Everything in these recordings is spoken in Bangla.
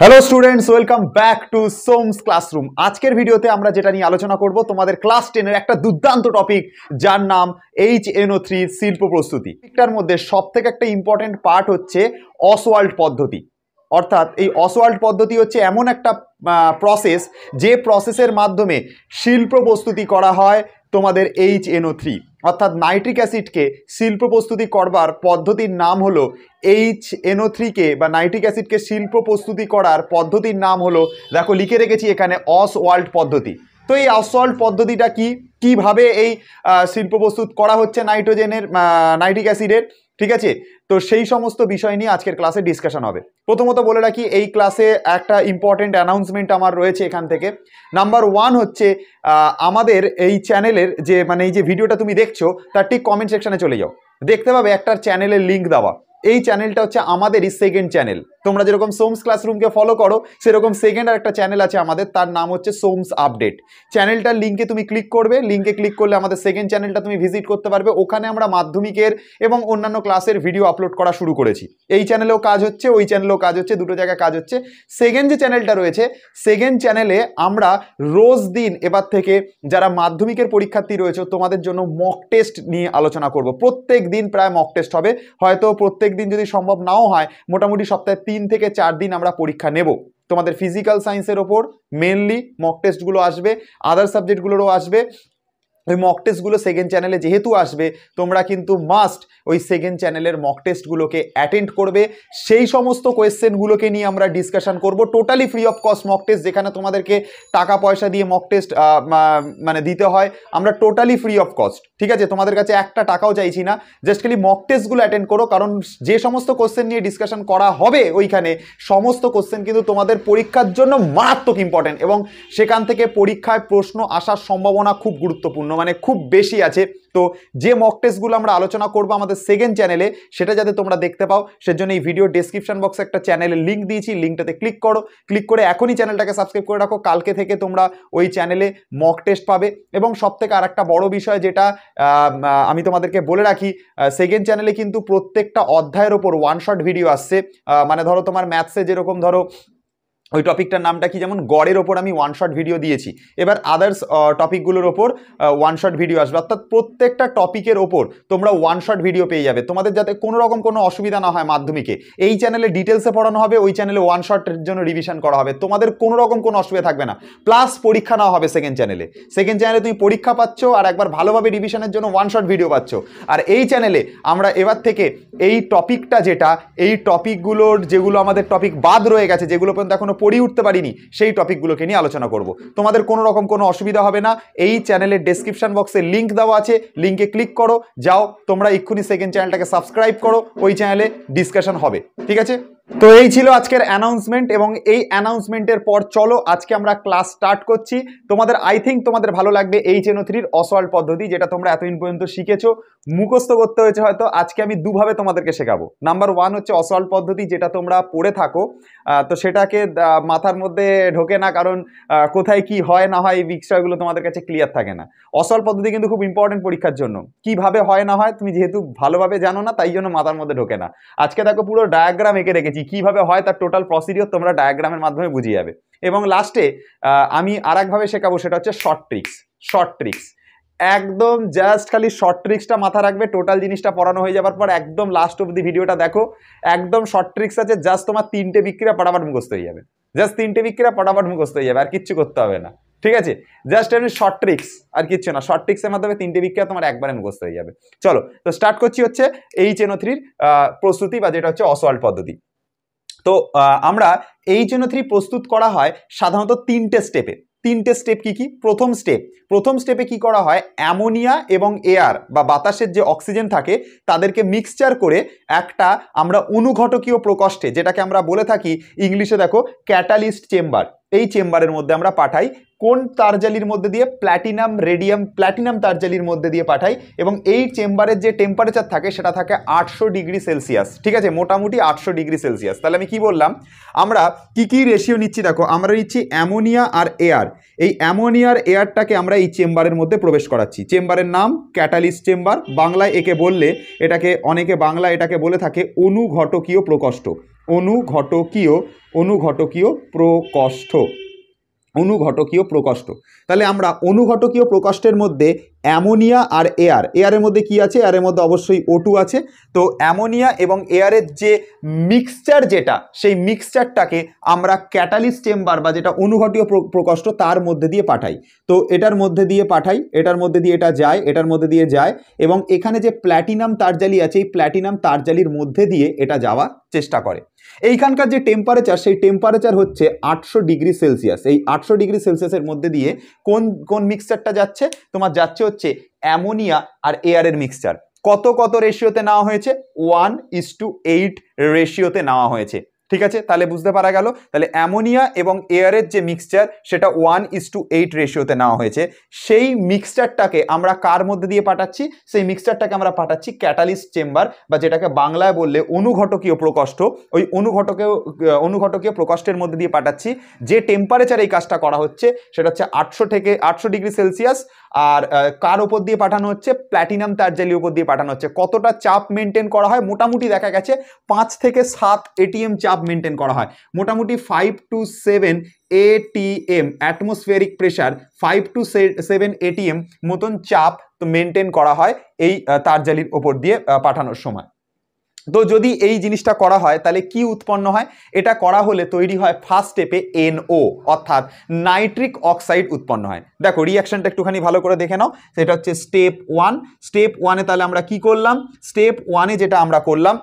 Hello students welcome back to Som's classroom আজকের ভিডিওতে আমরা যেটা নিয়ে আলোচনা করব তোমাদের ক্লাস টেনের একটা দুর্দান্ত টপিক যার নাম এইচ এনও থ্রি শিল্প প্রস্তুতি এটার মধ্যে সবথেকে একটা ইম্পর্টেন্ট পার্ট হচ্ছে অসওয়াল্ড পদ্ধতি অর্থাৎ এই অসওয়াল্ড পদ্ধতি হচ্ছে এমন একটা প্রসেস যে প্রসেসের মাধ্যমে শিল্প প্রস্তুতি করা হয় তোমাদের এইচ এনও থ্রি অর্থাৎ নাইট্রিক অ্যাসিডকে শিল্প প্রস্তুতি করবার পদ্ধতির নাম হলো এইচ এনও থ্রিকে বা নাইট্রিক অ্যাসিডকে শিল্প প্রস্তুতি করার পদ্ধতির নাম হলো দেখো লিখে রেখেছি এখানে অসওয়াল্ট পদ্ধতি তো এই অসওয়াল্ড পদ্ধতিটা কি কিভাবে এই শিল্প প্রস্তুত করা হচ্ছে নাইট্রোজেনের নাইট্রিক অ্যাসিডের ঠিক আছে তো সেই সমস্ত বিষয় নিয়ে আজকের ক্লাসে ডিসকাশন হবে প্রথমত বলে রাখি এই ক্লাসে একটা ইম্পর্টেন্ট অ্যানাউন্সমেন্ট আমার রয়েছে এখান থেকে নাম্বার ওয়ান হচ্ছে আমাদের এই চ্যানেলের যে মানে এই যে ভিডিওটা তুমি দেখছো তার ঠিক কমেন্ট সেকশানে চলে যাও দেখতে পাবে একটা চ্যানেলের লিঙ্ক দেওয়া এই চ্যানেলটা হচ্ছে আমাদেরই সেকেন্ড চ্যানেল তোমরা যেরকম সোমস ক্লাসরুমকে ফলো করো সেরকম সেকেন্ড আর একটা চ্যানেল আছে আমাদের তার নাম হচ্ছে সোমস আপডেট চ্যানেলটার লিঙ্কে তুমি ক্লিক করবে লিঙ্কে ক্লিক করলে আমাদের সেকেন্ড চ্যানেলটা তুমি ভিজিট করতে পারবে ওখানে আমরা মাধ্যমিকের এবং অন্যান্য ক্লাসের ভিডিও আপলোড করা শুরু করেছি এই চ্যানেলেও কাজ হচ্ছে ওই চ্যানেলেও কাজ হচ্ছে দুটো জায়গায় কাজ হচ্ছে সেকেন্ড যে চ্যানেলটা রয়েছে সেকেন্ড চ্যানেলে আমরা রোজ দিন এবার থেকে যারা মাধ্যমিকের পরীক্ষার্থী রয়েছে তোমাদের জন্য মক টেস্ট নিয়ে আলোচনা করব প্রত্যেক দিন প্রায় মক টেস্ট হবে হয়তো প্রত্যেক প্রত্যেক দিন যদি সম্ভব নাও হয় মোটামুটি সপ্তাহে তিন থেকে চার দিন আমরা পরীক্ষা নেব তোমাদের ফিজিক্যাল সায়েন্সের ওপর মেনলি মক টেস্টগুলো আসবে আদার সাবজেক্টগুলোরও আসবে ওই মক টেস্টগুলো সেকেন্ড চ্যানেলে যেহেতু আসবে তোমরা কিন্তু মাস্ট ওই সেকেন্ড চ্যানেলের মক টেস্টগুলোকে অ্যাটেন্ড করবে সেই সমস্ত কোয়েশ্চেনগুলোকে নিয়ে আমরা ডিসকাশন করব totally free of cost mock test যেখানে তোমাদেরকে টাকা পয়সা দিয়ে মক টেস্ট মানে দিতে হয় আমরা টোটালি ফ্রি অফ কস্ট ঠিক আছে তোমাদের কাছে একটা টাকাও চাইছি না জাস্ট খালি মক টেস্টগুলো অ্যাটেন্ড করো কারণ যে সমস্ত কোয়েশ্চেন নিয়ে ডিসকাশন করা হবে ওইখানে সমস্ত কোশ্চেন কিন্তু তোমাদের পরীক্ষার জন্য মারাত্মক ইম্পর্টেন্ট এবং সেখান থেকে পরীক্ষায় প্রশ্ন আসার সম্ভাবনা খুব গুরুত্বপূর্ণ মানে খুব বেশি আছে তো যে মক টেস্টগুলো আমরা আলোচনা করব আমাদের সেকেন্ড চ্যানেলে সেটা যাতে তোমরা দেখতে পাও সেজন্য এই ভিডিও ডেসক্রিপশন বক্সে একটা চ্যানেলের লিঙ্ক দিয়েছি লিঙ্কটাতে ক্লিক করো ক্লিক করে এখনই চ্যানেলটাকে সাবস্ক্রাইব করে রাখো কালকে থেকে তোমরা ওই চ্যানেলে মক টেস্ট পাবে এবং সবথেকে আর একটা বড়ো বিষয় যেটা আমি তোমাদেরকে বলে রাখি সেকেন্ড চ্যানেলে কিন্তু প্রত্যেকটা অধ্যায়ের ওপর ওয়ান শট ভিডিও আসছে মানে ধরো তোমার ম্যাথসে যেরকম ধরো ওই টপিকটার নামটা কি যেমন গড়ের ওপর আমি ওয়ান শট ভিডিও দিয়েছি এবার আদার্স টপিকগুলোর ওপর ওয়ান শট ভিডিও আসবে অর্থাৎ প্রত্যেকটা টপিকের ওপর তোমরা ওয়ান শট ভিডিও পেয়ে যাবে তোমাদের যাতে কোনো রকম কোনো অসুবিধা না হয় মাধ্যমিকে এই চ্যানেলে ডিটেলসে পড়ানো হবে ওই চ্যানেলে ওয়ান শটের জন্য রিভিশন করা হবে তোমাদের কোনো রকম কোনো অসুবিধা থাকবে না প্লাস পরীক্ষা নেওয়া হবে সেকেন্ড চ্যানেলে সেকেন্ড চ্যানেলে তুমি পরীক্ষা পাচ্ছ আর একবার ভালোভাবে রিভিশনের জন্য ওয়ান শট ভিডিও পাচ্ছ আর এই চ্যানেলে আমরা এবার থেকে এই টপিকটা যেটা এই টপিকগুলোর যেগুলো আমাদের টপিক বাদ রয়ে গেছে যেগুলো পর্যন্ত এখনও পড়ি উঠতে পারিনি সেই টপিকগুলোকে নিয়ে আলোচনা করব তোমাদের কোনো রকম কোনো অসুবিধা হবে না এই চ্যানেলের ডিসক্রিপশান বক্সে লিঙ্ক দেওয়া আছে লিঙ্কে ক্লিক করো যাও তোমরা এক্ষুনি সেকেন্ড চ্যানেলটাকে সাবস্ক্রাইব করো ওই চ্যানেলে ডিসকাশন হবে ঠিক আছে তো এই ছিল আজকের অ্যানাউন্সমেন্ট এবং এই অ্যানাউন্সমেন্টের পর চলো আজকে আমরা ক্লাস স্টার্ট করছি তোমাদের আই থিঙ্ক তোমাদের ভালো লাগবে এইচ এন ও থ্রির অসল্ট পদ্ধতি যেটা তোমরা এতদিন পর্যন্ত শিখেছো মুখস্থ করতে হয়েছে হয়তো আজকে আমি দুভাবে তোমাদেরকে শেখাবো নাম্বার ওয়ান হচ্ছে অসল্ট পদ্ধতি যেটা তোমরা পড়ে থাকো তো সেটাকে মাথার মধ্যে ঢোকে না কারণ কোথায় কি হয় না হয় এই বিষয়গুলো তোমাদের কাছে ক্লিয়ার থাকে না অসল পদ্ধতি কিন্তু খুব ইম্পর্টেন্ট পরীক্ষার জন্য কিভাবে হয় না হয় তুমি যেহেতু ভালোভাবে জানো না তাই জন্য মাথার মধ্যে ঢোকে না আজকে দেখো পুরো ডায়াগ্রাম এঁকে রেখেছি দেখিয়েছি কিভাবে হয় তার টোটাল প্রসিডিওর তোমরা ডায়াগ্রামের মাধ্যমে বুঝিয়ে যাবে এবং লাস্টে আমি আর একভাবে শেখাবো সেটা হচ্ছে শর্ট ট্রিক্স শর্ট ট্রিক্স একদম জাস্ট খালি শর্ট ট্রিক্সটা মাথা রাখবে টোটাল জিনিসটা পড়ানো হয়ে যাওয়ার পর একদম লাস্ট অব্দি ভিডিওটা দেখো একদম শর্ট ট্রিক্স আছে জাস্ট তোমার তিনটে বিক্রিয়া পটাপাট মুখস্থ হয়ে যাবে জাস্ট তিনটে বিক্রিয়া পটাপাট মুখস্থ হয়ে যাবে আর কিচ্ছু করতে হবে না ঠিক আছে জাস্ট আমি শর্ট ট্রিক্স আর কিচ্ছু না শর্ট ট্রিক্সের মাধ্যমে তিনটে বিক্রিয়া তোমার একবারে মুখস্থ হয়ে যাবে চলো তো স্টার্ট করছি হচ্ছে এই চেনো থ্রির প্রস্তুতি বা যেটা হচ্ছে অসল্ট পদ্ধতি তো আমরা এই জন্য থ্রি প্রস্তুত করা হয় সাধারণত তিনটে স্টেপে তিনটে স্টেপ কি কি প্রথম স্টেপ প্রথম স্টেপে কি করা হয় অ্যামোনিয়া এবং এয়ার বা বাতাসের যে অক্সিজেন থাকে তাদেরকে মিক্সচার করে একটা আমরা অনুঘটকীয় প্রকোষ্ঠে যেটাকে আমরা বলে থাকি ইংলিশে দেখো ক্যাটালিস্ট চেম্বার এই চেম্বারের মধ্যে আমরা পাঠাই কোন তারজালির মধ্যে দিয়ে প্ল্যাটিনাম রেডিয়াম প্ল্যাটিনাম তারজালির মধ্যে দিয়ে পাঠাই এবং এই চেম্বারের যে টেম্পারেচার থাকে সেটা থাকে আটশো ডিগ্রি সেলসিয়াস ঠিক আছে মোটামুটি আটশো ডিগ্রি সেলসিয়াস তাহলে আমি কি বললাম আমরা কি কি রেশিও নিচ্ছি দেখো আমরা নিচ্ছি অ্যামোনিয়া আর এয়ার এই অ্যামোনিয়ার এয়ারটাকে আমরা এই চেম্বারের মধ্যে প্রবেশ করাচ্ছি চেম্বারের নাম ক্যাটালিস চেম্বার বাংলায় একে বললে এটাকে অনেকে বাংলা এটাকে বলে থাকে অনুঘটকীয় প্রকোষ্ঠ অনুঘটকীয় অনুঘটকীয় প্রকোষ্ঠ অনুঘটকীয় প্রকোষ্ঠ তাহলে আমরা অনুঘটকীয় প্রকোষ্ঠের মধ্যে অ্যামোনিয়া আর এয়ার এয়ারের মধ্যে কি আছে এয়ারের মধ্যে অবশ্যই ওটু আছে তো অ্যামোনিয়া এবং এয়ারের যে মিক্সচার যেটা সেই মিক্সচারটাকে আমরা ক্যাটালিস চেম্বার বা যেটা অনুঘটীয় প্রকোষ্ঠ তার মধ্যে দিয়ে পাঠাই তো এটার মধ্যে দিয়ে পাঠাই এটার মধ্যে দিয়ে এটা যায় এটার মধ্যে দিয়ে যায় এবং এখানে যে প্ল্যাটিনাম তারজালি আছে এই প্ল্যাটিনাম তারজালির মধ্যে দিয়ে এটা যাওয়া চেষ্টা করে এইখানকার যে টেম্পারেচার সেই টেম্পারেচার হচ্ছে আটশো ডিগ্রি সেলসিয়াস এই আটশো ডিগ্রি সেলসিয়াসের মধ্যে দিয়ে কোন কোন মিক্সচারটা যাচ্ছে তোমার যাচ্ছে হচ্ছে অ্যামোনিয়া আর এয়ারের মিক্সচার কত কত রেশিওতে নেওয়া হয়েছে ওয়ান ইস টু এইট রেশিওতে নেওয়া হয়েছে ঠিক আছে তাহলে বুঝতে পারা গেল তাহলে অ্যামোনিয়া এবং এয়ারের যে মিক্সচার সেটা ওয়ান ইস টু এইট রেশিওতে নেওয়া হয়েছে সেই মিক্সচারটাকে আমরা কার মধ্যে দিয়ে পাঠাচ্ছি সেই মিক্সচারটাকে আমরা পাঠাচ্ছি ক্যাটালিস্ট চেম্বার বা যেটাকে বাংলায় বললে অনুঘটকীয় প্রকোষ্ঠ ওই অনুঘটকীয় অনুঘটকীয় প্রকোষ্ঠের মধ্যে দিয়ে পাঠাচ্ছি যে টেম্পারেচার এই কাজটা করা হচ্ছে সেটা হচ্ছে আটশো থেকে আটশো ডিগ্রি সেলসিয়াস আর কার ওপর দিয়ে পাঠানো হচ্ছে প্ল্যাটিনাম তারজালি ওপর দিয়ে পাঠানো হচ্ছে কতটা চাপ মেনটেন করা হয় মোটামুটি দেখা গেছে পাঁচ থেকে সাত এটিএম চাপ ভাব মেনটেন করা হয় মোটামুটি five two seven ATM atmospheric pressure five two seven ATM মতন চাপ মেনটেন করা হয় এই তারজালির ওপর দিয়ে পাঠানোর সময় তো যদি এই জিনিসটা করা হয় তাহলে কি উৎপন্ন হয় এটা করা হলে তৈরি হয় ফার্স্ট স্টেপে এনও অর্থাৎ নাইট্রিক অক্সাইড উৎপন্ন হয় দেখো রিয়াকশানটা একটুখানি ভালো করে দেখে নাও সেটা হচ্ছে স্টেপ ওয়ান স্টেপ ওয়ানে তাহলে আমরা কি করলাম স্টেপ ওয়ানে যেটা আমরা করলাম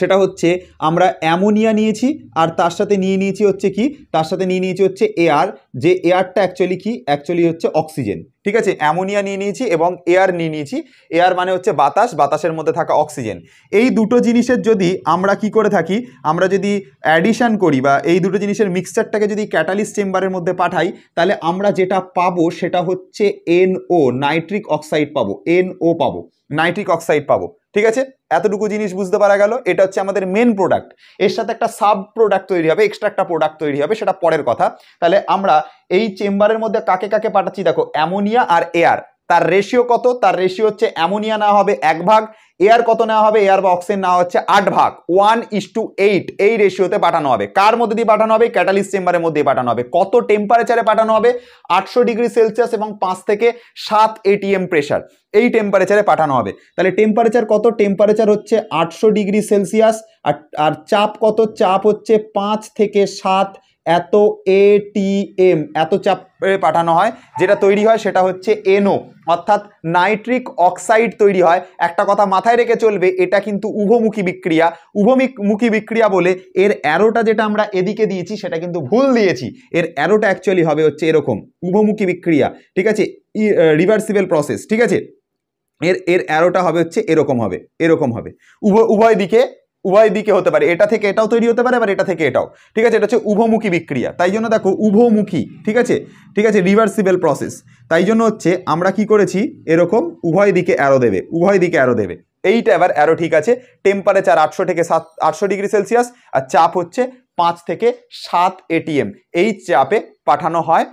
সেটা হচ্ছে আমরা অ্যামোনিয়া নিয়েছি আর তার সাথে নিয়ে নিয়েছি হচ্ছে কি তার সাথে নিয়ে নিয়েছি হচ্ছে এয়ার যে এয়ারটা অ্যাকচুয়ালি কি অ্যাকচুয়ালি হচ্ছে অক্সিজেন ঠিক আছে অ্যামোনিয়া নিয়ে নিয়েছি এবং এয়ার নিয়ে নিয়েছি এয়ার মানে হচ্ছে বাতাস বাতাসের মধ্যে থাকা অক্সিজেন এই দুটো জিনিসের যদি আমরা কি করে থাকি আমরা যদি অ্যাডিশান করি বা এই দুটো জিনিসের মিক্সচারটাকে যদি ক্যাটালিস্ট চেম্বারের মধ্যে পাঠাই তাহলে আমরা যেটা পাবো সেটা হচ্ছে এনও নাইট্রিক অক্সাইড পাবো এনও পাবো নাইট্রিক অক্সাইড পাবো ঠিক আছে এতটুকু জিনিস বুঝতে পারা গেল এটা হচ্ছে আমাদের মেন প্রোডাক্ট এর সাথে একটা সাব প্রোডাক্ট তৈরি হবে এক্সট্রা একটা প্রোডাক্ট তৈরি হবে সেটা পরের কথা তাহলে আমরা এই চেম্বারের মধ্যে কাকে কাকে পাঠাচ্ছি দেখো অ্যামোনিয়া আর এয়ার তার রেশিও কত তার রেশিও হচ্ছে অ্যামোনিয়া না হবে এক ভাগ এয়ার কত নেওয়া হবে এয়ার বা অক্সিজেন নেওয়া হচ্ছে আট ভাগ ওয়ান ইস টু এইট এই রেশিওতে পাঠানো হবে কার মধ্যে দিয়ে পাঠানো হবে ক্যাটালিস চেম্বারের মধ্যে পাঠানো হবে কত টেম্পারেচারে পাঠানো হবে আটশো ডিগ্রি সেলসিয়াস এবং পাঁচ থেকে সাত এটিএম প্রেশার এই টেম্পারেচারে পাঠানো হবে তাহলে টেম্পারেচার কত টেম্পারেচার হচ্ছে আটশো ডিগ্রি সেলসিয়াস আর আর চাপ কত চাপ হচ্ছে পাঁচ থেকে সাত এত এটিএম এত চাপে পাঠানো হয় যেটা তৈরি হয় সেটা হচ্ছে এনও অর্থাৎ নাইট্রিক অক্সাইড তৈরি হয় একটা কথা মাথায় রেখে চলবে এটা কিন্তু উভমুখী বিক্রিয়া উভমুখী বিক্রিয়া বলে এর অ্যারোটা যেটা আমরা এদিকে দিয়েছি সেটা কিন্তু ভুল দিয়েছি এর অ্যারোটা অ্যাকচুয়ালি হবে হচ্ছে এরকম উভমুখী বিক্রিয়া ঠিক আছে রিভার্সিবল প্রসেস ঠিক আছে এর এর অ্যারোটা হবে হচ্ছে এরকম হবে এরকম হবে উভয় উভয় দিকে উভয় দিকে হতে পারে এটা থেকে এটাও তৈরি হতে পারে আবার এটা থেকে এটাও ঠিক আছে এটা হচ্ছে উভমুখী বিক্রিয়া তাই জন্য দেখো উভমুখী ঠিক আছে ঠিক আছে রিভার্সিবল প্রসেস তাই জন্য হচ্ছে আমরা কি করেছি এরকম উভয় দিকে অ্যারো দেবে উভয় দিকে অ্যারো দেবে এইটা এবার অ্যারো ঠিক আছে টেম্পারেচার আটশো থেকে সাত আটশো ডিগ্রি সেলসিয়াস আর চাপ হচ্ছে পাঁচ থেকে সাত এটিএম এই চাপে পাঠানো হয়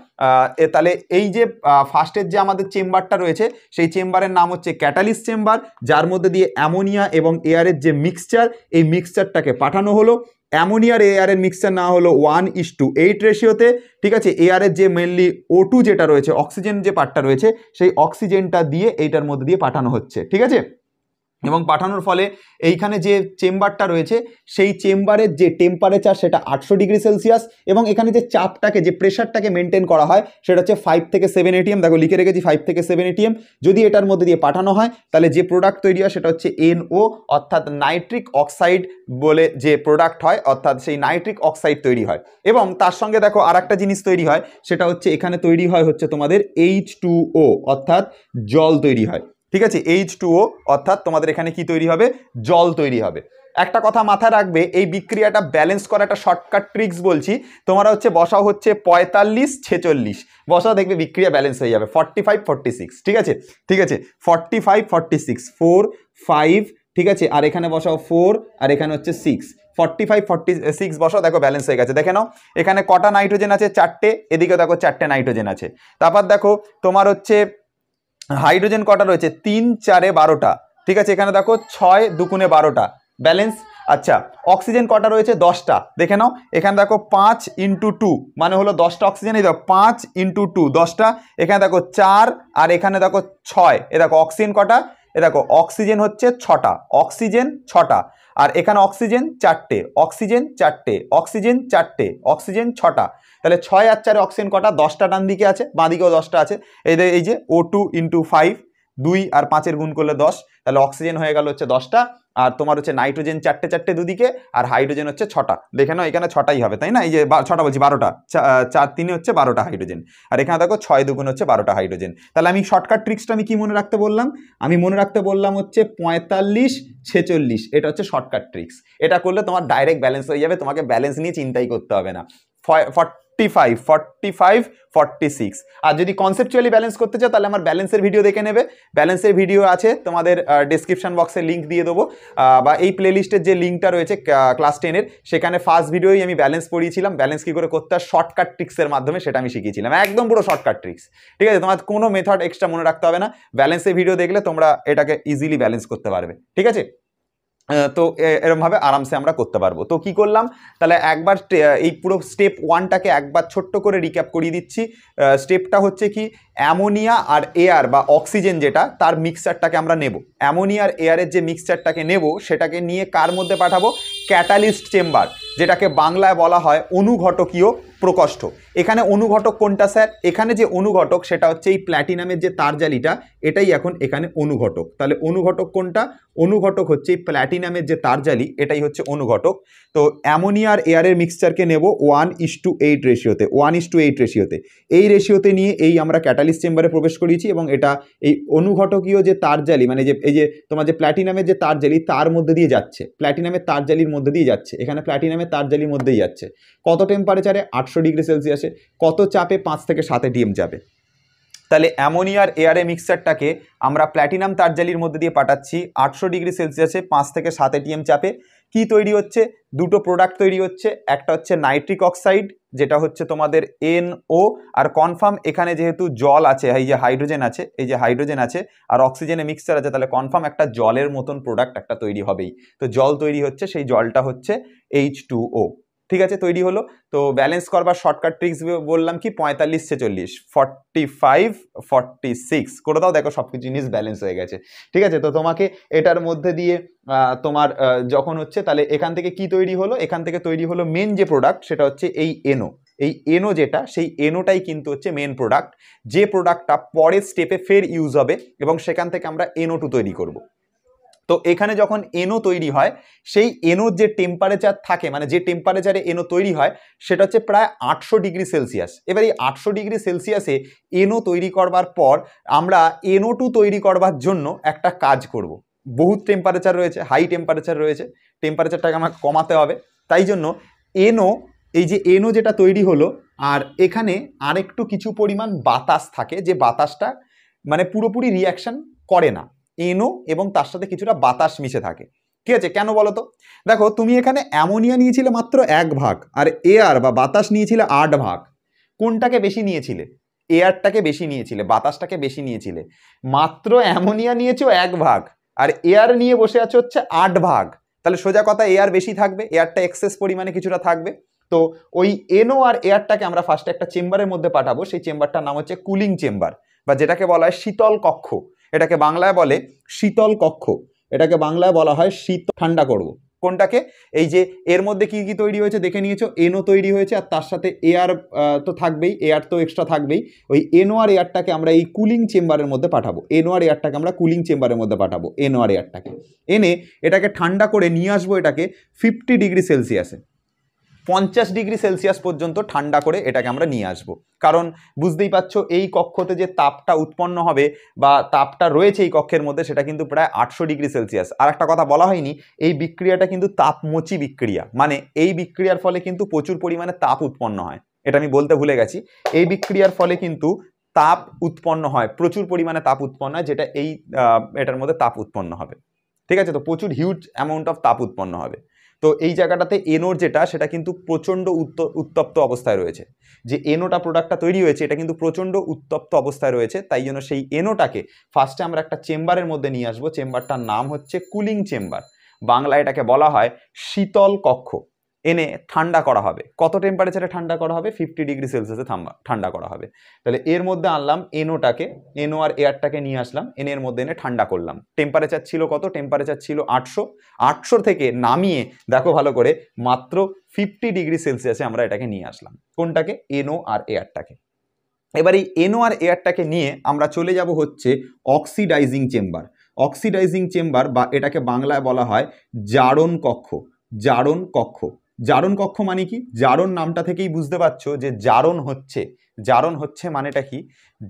এ তাহলে এই যে ফার্স্টের যে আমাদের চেম্বারটা রয়েছে সেই চেম্বারের নাম হচ্ছে ক্যাটালিস চেম্বার যার মধ্যে দিয়ে অ্যামোনিয়া এবং এয়ারের যে মিক্সচার এই মিক্সচারটাকে পাঠানো হলো অ্যামোনিয়ার এয়ারের মিক্সচার না হলো ওয়ান ইস টু এইট রেশিওতে ঠিক আছে এয়ারের যে মেনলি ও টু যেটা রয়েছে অক্সিজেন যে পার্টটা রয়েছে সেই অক্সিজেনটা দিয়ে এইটার মধ্যে দিয়ে পাঠানো হচ্ছে ঠিক আছে এবং পাঠানোর ফলে এইখানে যে চেম্বারটা রয়েছে সেই চেম্বারের যে টেম্পারেচার সেটা আটশো ডিগ্রি সেলসিয়াস এবং এখানে যে চাপটাকে যে প্রেশারটাকে মেনটেন করা হয় সেটা হচ্ছে ফাইভ থেকে সেভেন এটিএম দেখো লিখে রেখেছি ফাইভ থেকে সেভেন এটিএম যদি এটার মধ্যে দিয়ে পাঠানো হয় তাহলে যে প্রোডাক্ট তৈরি হয় সেটা হচ্ছে এনও অর্থাৎ নাইট্রিক অক্সাইড বলে যে প্রোডাক্ট হয় অর্থাৎ সেই নাইট্রিক অক্সাইড তৈরি হয় এবং তার সঙ্গে দেখো আর একটা জিনিস তৈরি হয় সেটা হচ্ছে এখানে তৈরি হয় হচ্ছে তোমাদের এইচ টু ও অর্থাৎ জল তৈরি হয় ঠিক আছে এইচ অর্থাৎ তোমাদের এখানে কি তৈরি হবে জল তৈরি হবে একটা কথা মাথায় রাখবে এই বিক্রিয়াটা ব্যালেন্স করা একটা শর্টকাট ট্রিক্স বলছি তোমরা হচ্ছে বসাও হচ্ছে পঁয়তাল্লিশ ছেচল্লিশ বসাও দেখবে বিক্রিয়া ব্যালেন্স হয়ে যাবে ফর্টি ফাইভ ফর্টি সিক্স ঠিক আছে ঠিক আছে forty five forty six four five ঠিক আছে আর এখানে বসাও ফোর আর এখানে হচ্ছে six forty five forty six বসাও দেখো ব্যালেন্স হয়ে গেছে দেখে নাও এখানে কটা নাইট্রোজেন আছে চারটে এদিকে দেখো চারটে নাইট্রোজেন আছে তারপর দেখো তোমার হচ্ছে হাইড্রোজেন কটা রয়েছে তিন চারে বারোটা ঠিক আছে এখানে দেখো ছয় দুকুনে বারোটা ব্যালেন্স আচ্ছা অক্সিজেন কটা রয়েছে দশটা দেখে নাও এখানে দেখো পাঁচ ইন্টু টু মানে হলো দশটা অক্সিজেন এই দেখো পাঁচ ইন্টু টু দশটা এখানে দেখো চার আর এখানে দেখো ছয় এ দেখো অক্সিজেন কটা এ দেখো অক্সিজেন হচ্ছে ছটা অক্সিজেন ছটা আর এখানে অক্সিজেন চারটে অক্সিজেন চারটে অক্সিজেন চারটে অক্সিজেন ছটা তাহলে ছয় আর চারে অক্সিজেন কটা দশটা ডান দিকে আছে বাঁ দিকেও দশটা আছে এই এই যে ও টু ইন্টু ফাইভ দুই আর পাঁচের গুণ করলে দশ তাহলে অক্সিজেন হয়ে গেল হচ্ছে দশটা আর তোমার হচ্ছে নাইট্রোজেন চারটে চারটে দুদিকে আর হাইড্রোজেন হচ্ছে ছটা দেখে নাও এখানে ছটাই হবে তাই না এই যে ছটা বলছি বারোটা চার তিনে হচ্ছে বারোটা হাইড্রোজেন আর এখানে দেখো ছয় দুগুণ হচ্ছে বারোটা হাইড্রোজেন তাহলে আমি শর্টকাট ট্রিক্সটা আমি কি মনে রাখতে বললাম আমি মনে রাখতে বললাম হচ্ছে পঁয়তাল্লিশ ছেচল্লিশ এটা হচ্ছে শর্টকাট ট্রিক্স এটা করলে তোমার ডাইরেক্ট ব্যালেন্স হয়ে যাবে তোমাকে ব্যালেন্স নিয়ে চিন্তাই করতে হবে না forty five forty five forty six আর যদি কনসেপচুয়ালি ব্যালেন্স করতে চাও তাহলে আমার ব্যালেন্সের ভিডিও দেখে নেবে ব্যালেন্সের ভিডিও আছে তোমাদের ডিসক্রিপশান বক্সের লিঙ্ক দিয়ে দেবো বা এই প্লেলিস্টের যে লিঙ্কটা রয়েছে ক্লাস টেনের সেখানে ফার্স্ট ভিডিওই আমি ব্যালেন্স পড়িয়েছিলাম ব্যালেন্স কী করে করতে হয় শর্টকাট ট্রিক্সের মাধ্যমে সেটা আমি শিখিয়েছিলাম একদম পুরো শর্টকাট ট্রিক্স ঠিক আছে তোমার কোনো মেথড এক্সট্রা মনে রাখতে হবে না ব্যালেন্সের ভিডিও দেখলে তোমরা এটাকে ইজিলি ব্যালেন্স করতে পারবে ঠিক আছে তো এরমভাবে আরামসে আমরা করতে পারবো তো কি করলাম তাহলে একবার এই পুরো স্টেপ ওয়ানটাকে একবার ছোট্ট করে রিক্যাপ করিয়ে দিচ্ছি স্টেপটা হচ্ছে কি অ্যামোনিয়া আর এয়ার বা অক্সিজেন যেটা তার মিক্সচারটাকে আমরা নেব অ্যামোনিয়ার এয়ারের যে মিক্সচারটাকে নেব সেটাকে নিয়ে কার মধ্যে পাঠাবো ক্যাটালিস্ট চেম্বার যেটাকে বাংলায় বলা হয় অনুঘটকীয় প্রকোষ্ঠ এখানে অনুঘটক কোনটা স্যার এখানে যে অনুঘটক সেটা হচ্ছে এই প্ল্যাটিনামের যে তারজালিটা এটাই এখন এখানে অনুঘটক তাহলে অনুঘটক কোনটা অনুঘটক হচ্ছে এই প্ল্যাটিনামের যে তারজালি এটাই হচ্ছে অনুঘটক তো অ্যামোনিয়ার এয়ারের মিক্সচারকে নেব ওয়ান ইস টু এইট রেশিওতে ওয়ান ইস টু এইট রেশিওতে এই রেশিওতে নিয়ে এই আমরা ক্যাটাল ক্যাটালিস চেম্বারে প্রবেশ করিয়েছি এবং এটা এই অনুঘটকীয় যে তারজালি মানে যে এই যে তোমার যে প্ল্যাটিনামের যে তার জালি তার মধ্যে দিয়ে যাচ্ছে প্ল্যাটিনামের তারজালির মধ্যে দিয়ে যাচ্ছে এখানে প্ল্যাটিনামের জালির মধ্যেই যাচ্ছে কত টেম্পারেচারে আটশো ডিগ্রি সেলসিয়াসে কত চাপে পাঁচ থেকে সাতে ডিএম যাবে তাহলে অ্যামোনিয়ার এয়ারে মিক্সারটাকে আমরা প্ল্যাটিনাম তারজালির মধ্যে দিয়ে পাঠাচ্ছি আটশো ডিগ্রি সেলসিয়াসে পাঁচ থেকে সাত এটিএম চাপে কি তৈরি হচ্ছে দুটো প্রোডাক্ট তৈরি হচ্ছে একটা হচ্ছে নাইট্রিক অক্সাইড যেটা হচ্ছে তোমাদের এন ও আর কনফার্ম এখানে যেহেতু জল আছে এই যে হাইড্রোজেন আছে এই যে হাইড্রোজেন আছে আর অক্সিজেনে মিক্সচার আছে তাহলে কনফার্ম একটা জলের মতন প্রোডাক্ট একটা তৈরি হবেই তো জল তৈরি হচ্ছে সেই জলটা হচ্ছে এইচ টু ও ঠিক আছে তৈরি হলো তো ব্যালেন্স করবার শর্টকাট ট্রিক্স বললাম কি পঁয়তাল্লিশ ছেচল্লিশ ফর্টি ফাইভ ফর্টি সিক্স করে দাও দেখো সব কিছু জিনিস ব্যালেন্স হয়ে গেছে ঠিক আছে তো তোমাকে এটার মধ্যে দিয়ে তোমার যখন হচ্ছে তাহলে এখান থেকে কি তৈরি হলো এখান থেকে তৈরি হলো মেন যে প্রোডাক্ট সেটা হচ্ছে এই এনো এই এনো যেটা সেই এনোটাই কিন্তু হচ্ছে মেন প্রোডাক্ট যে প্রোডাক্টটা পরের স্টেপে ফের ইউজ হবে এবং সেখান থেকে আমরা এনো টু তৈরি করবো তো এখানে যখন এনও তৈরি হয় সেই এনোর যে টেম্পারেচার থাকে মানে যে টেম্পারেচারে এনো তৈরি হয় সেটা হচ্ছে প্রায় আটশো ডিগ্রি সেলসিয়াস এবার এই আটশো ডিগ্রি সেলসিয়াসে এনো তৈরি করবার পর আমরা এনো টু তৈরি করবার জন্য একটা কাজ করব। বহুত টেম্পারেচার রয়েছে হাই টেম্পারেচার রয়েছে টেম্পারেচারটাকে আমাকে কমাতে হবে তাই জন্য এনো এই যে এনো যেটা তৈরি হলো আর এখানে আরেকটু কিছু পরিমাণ বাতাস থাকে যে বাতাসটা মানে পুরোপুরি রিয়াকশান করে না এনও এবং তার সাথে কিছুটা বাতাস মিশে থাকে ঠিক আছে কেন বলো তো দেখো তুমি এখানে অ্যামোনিয়া নিয়েছিলে মাত্র এক ভাগ আর এয়ার বা বাতাস নিয়েছিলে আট ভাগ কোনটাকে বেশি নিয়েছিলে এয়ারটাকে বেশি নিয়েছিলে বাতাসটাকে বেশি নিয়েছিলে মাত্র অ্যামোনিয়া নিয়েছো এক ভাগ আর এয়ার নিয়ে বসে আছো হচ্ছে আট ভাগ তাহলে সোজা কথা এয়ার বেশি থাকবে এয়ারটা এক্সেস পরিমাণে কিছুটা থাকবে তো ওই এনও আর এয়ারটাকে আমরা ফার্স্টে একটা চেম্বারের মধ্যে পাঠাবো সেই চেম্বারটার নাম হচ্ছে কুলিং চেম্বার বা যেটাকে বলা হয় শীতল কক্ষ এটাকে বাংলায় বলে শীতল কক্ষ এটাকে বাংলায় বলা হয় শীত ঠান্ডা করব কোনটাকে এই যে এর মধ্যে কি কি তৈরি হয়েছে দেখে নিয়েছো এনও তৈরি হয়েছে আর তার সাথে এয়ার তো থাকবেই এয়ার তো এক্সট্রা থাকবেই ওই এনও আর এয়ারটাকে আমরা এই কুলিং চেম্বারের মধ্যে পাঠাবো এনও আর এয়ারটাকে আমরা কুলিং চেম্বারের মধ্যে পাঠাবো এনও আর এয়ারটাকে এনে এটাকে ঠান্ডা করে নিয়ে আসবো এটাকে ফিফটি ডিগ্রি সেলসিয়াসে পঞ্চাশ ডিগ্রি সেলসিয়াস পর্যন্ত ঠান্ডা করে এটাকে আমরা নিয়ে আসব। কারণ বুঝতেই পারছো এই কক্ষতে যে তাপটা উৎপন্ন হবে বা তাপটা রয়েছে এই কক্ষের মধ্যে সেটা কিন্তু প্রায় আটশো ডিগ্রি সেলসিয়াস আর একটা কথা বলা হয়নি এই বিক্রিয়াটা কিন্তু তাপমচি বিক্রিয়া মানে এই বিক্রিয়ার ফলে কিন্তু প্রচুর পরিমাণে তাপ উৎপন্ন হয় এটা আমি বলতে ভুলে গেছি এই বিক্রিয়ার ফলে কিন্তু তাপ উৎপন্ন হয় প্রচুর পরিমাণে তাপ উৎপন্ন হয় যেটা এই এটার মধ্যে তাপ উৎপন্ন হবে ঠিক আছে তো প্রচুর হিউজ অ্যামাউন্ট অফ তাপ উৎপন্ন হবে তো এই জায়গাটাতে এনোর যেটা সেটা কিন্তু প্রচণ্ড উত্তপ্ত অবস্থায় রয়েছে যে এনোটা প্রোডাক্টটা তৈরি হয়েছে এটা কিন্তু প্রচণ্ড উত্তপ্ত অবস্থায় রয়েছে তাই জন্য সেই এনোটাকে ফার্স্টে আমরা একটা চেম্বারের মধ্যে নিয়ে আসবো চেম্বারটার নাম হচ্ছে কুলিং চেম্বার বাংলায় এটাকে বলা হয় শীতল কক্ষ এনে ঠান্ডা করা হবে কত টেম্পারেচারে ঠান্ডা করা হবে ফিফটি ডিগ্রি সেলসিয়াসে ঠান্ডা করা হবে তাহলে এর মধ্যে আনলাম এনোটাকে এনো আর এয়ারটাকে নিয়ে আসলাম এন এর মধ্যে এনে ঠান্ডা করলাম টেম্পারেচার ছিল কত টেম্পারেচার ছিল আটশো আটশো থেকে নামিয়ে দেখো ভালো করে মাত্র ফিফটি ডিগ্রি সেলসিয়াসে আমরা এটাকে নিয়ে আসলাম কোনটাকে এনো আর এয়ারটাকে এবার এই এনো আর এয়ারটাকে নিয়ে আমরা চলে যাব হচ্ছে অক্সিডাইজিং চেম্বার অক্সিডাইজিং চেম্বার বা এটাকে বাংলায় বলা হয় জারণ কক্ষ জারণ কক্ষ জারণ কক্ষ মানে কি জারণ নামটা থেকেই বুঝতে পারছো যে জারণ হচ্ছে জারণ হচ্ছে মানেটা কি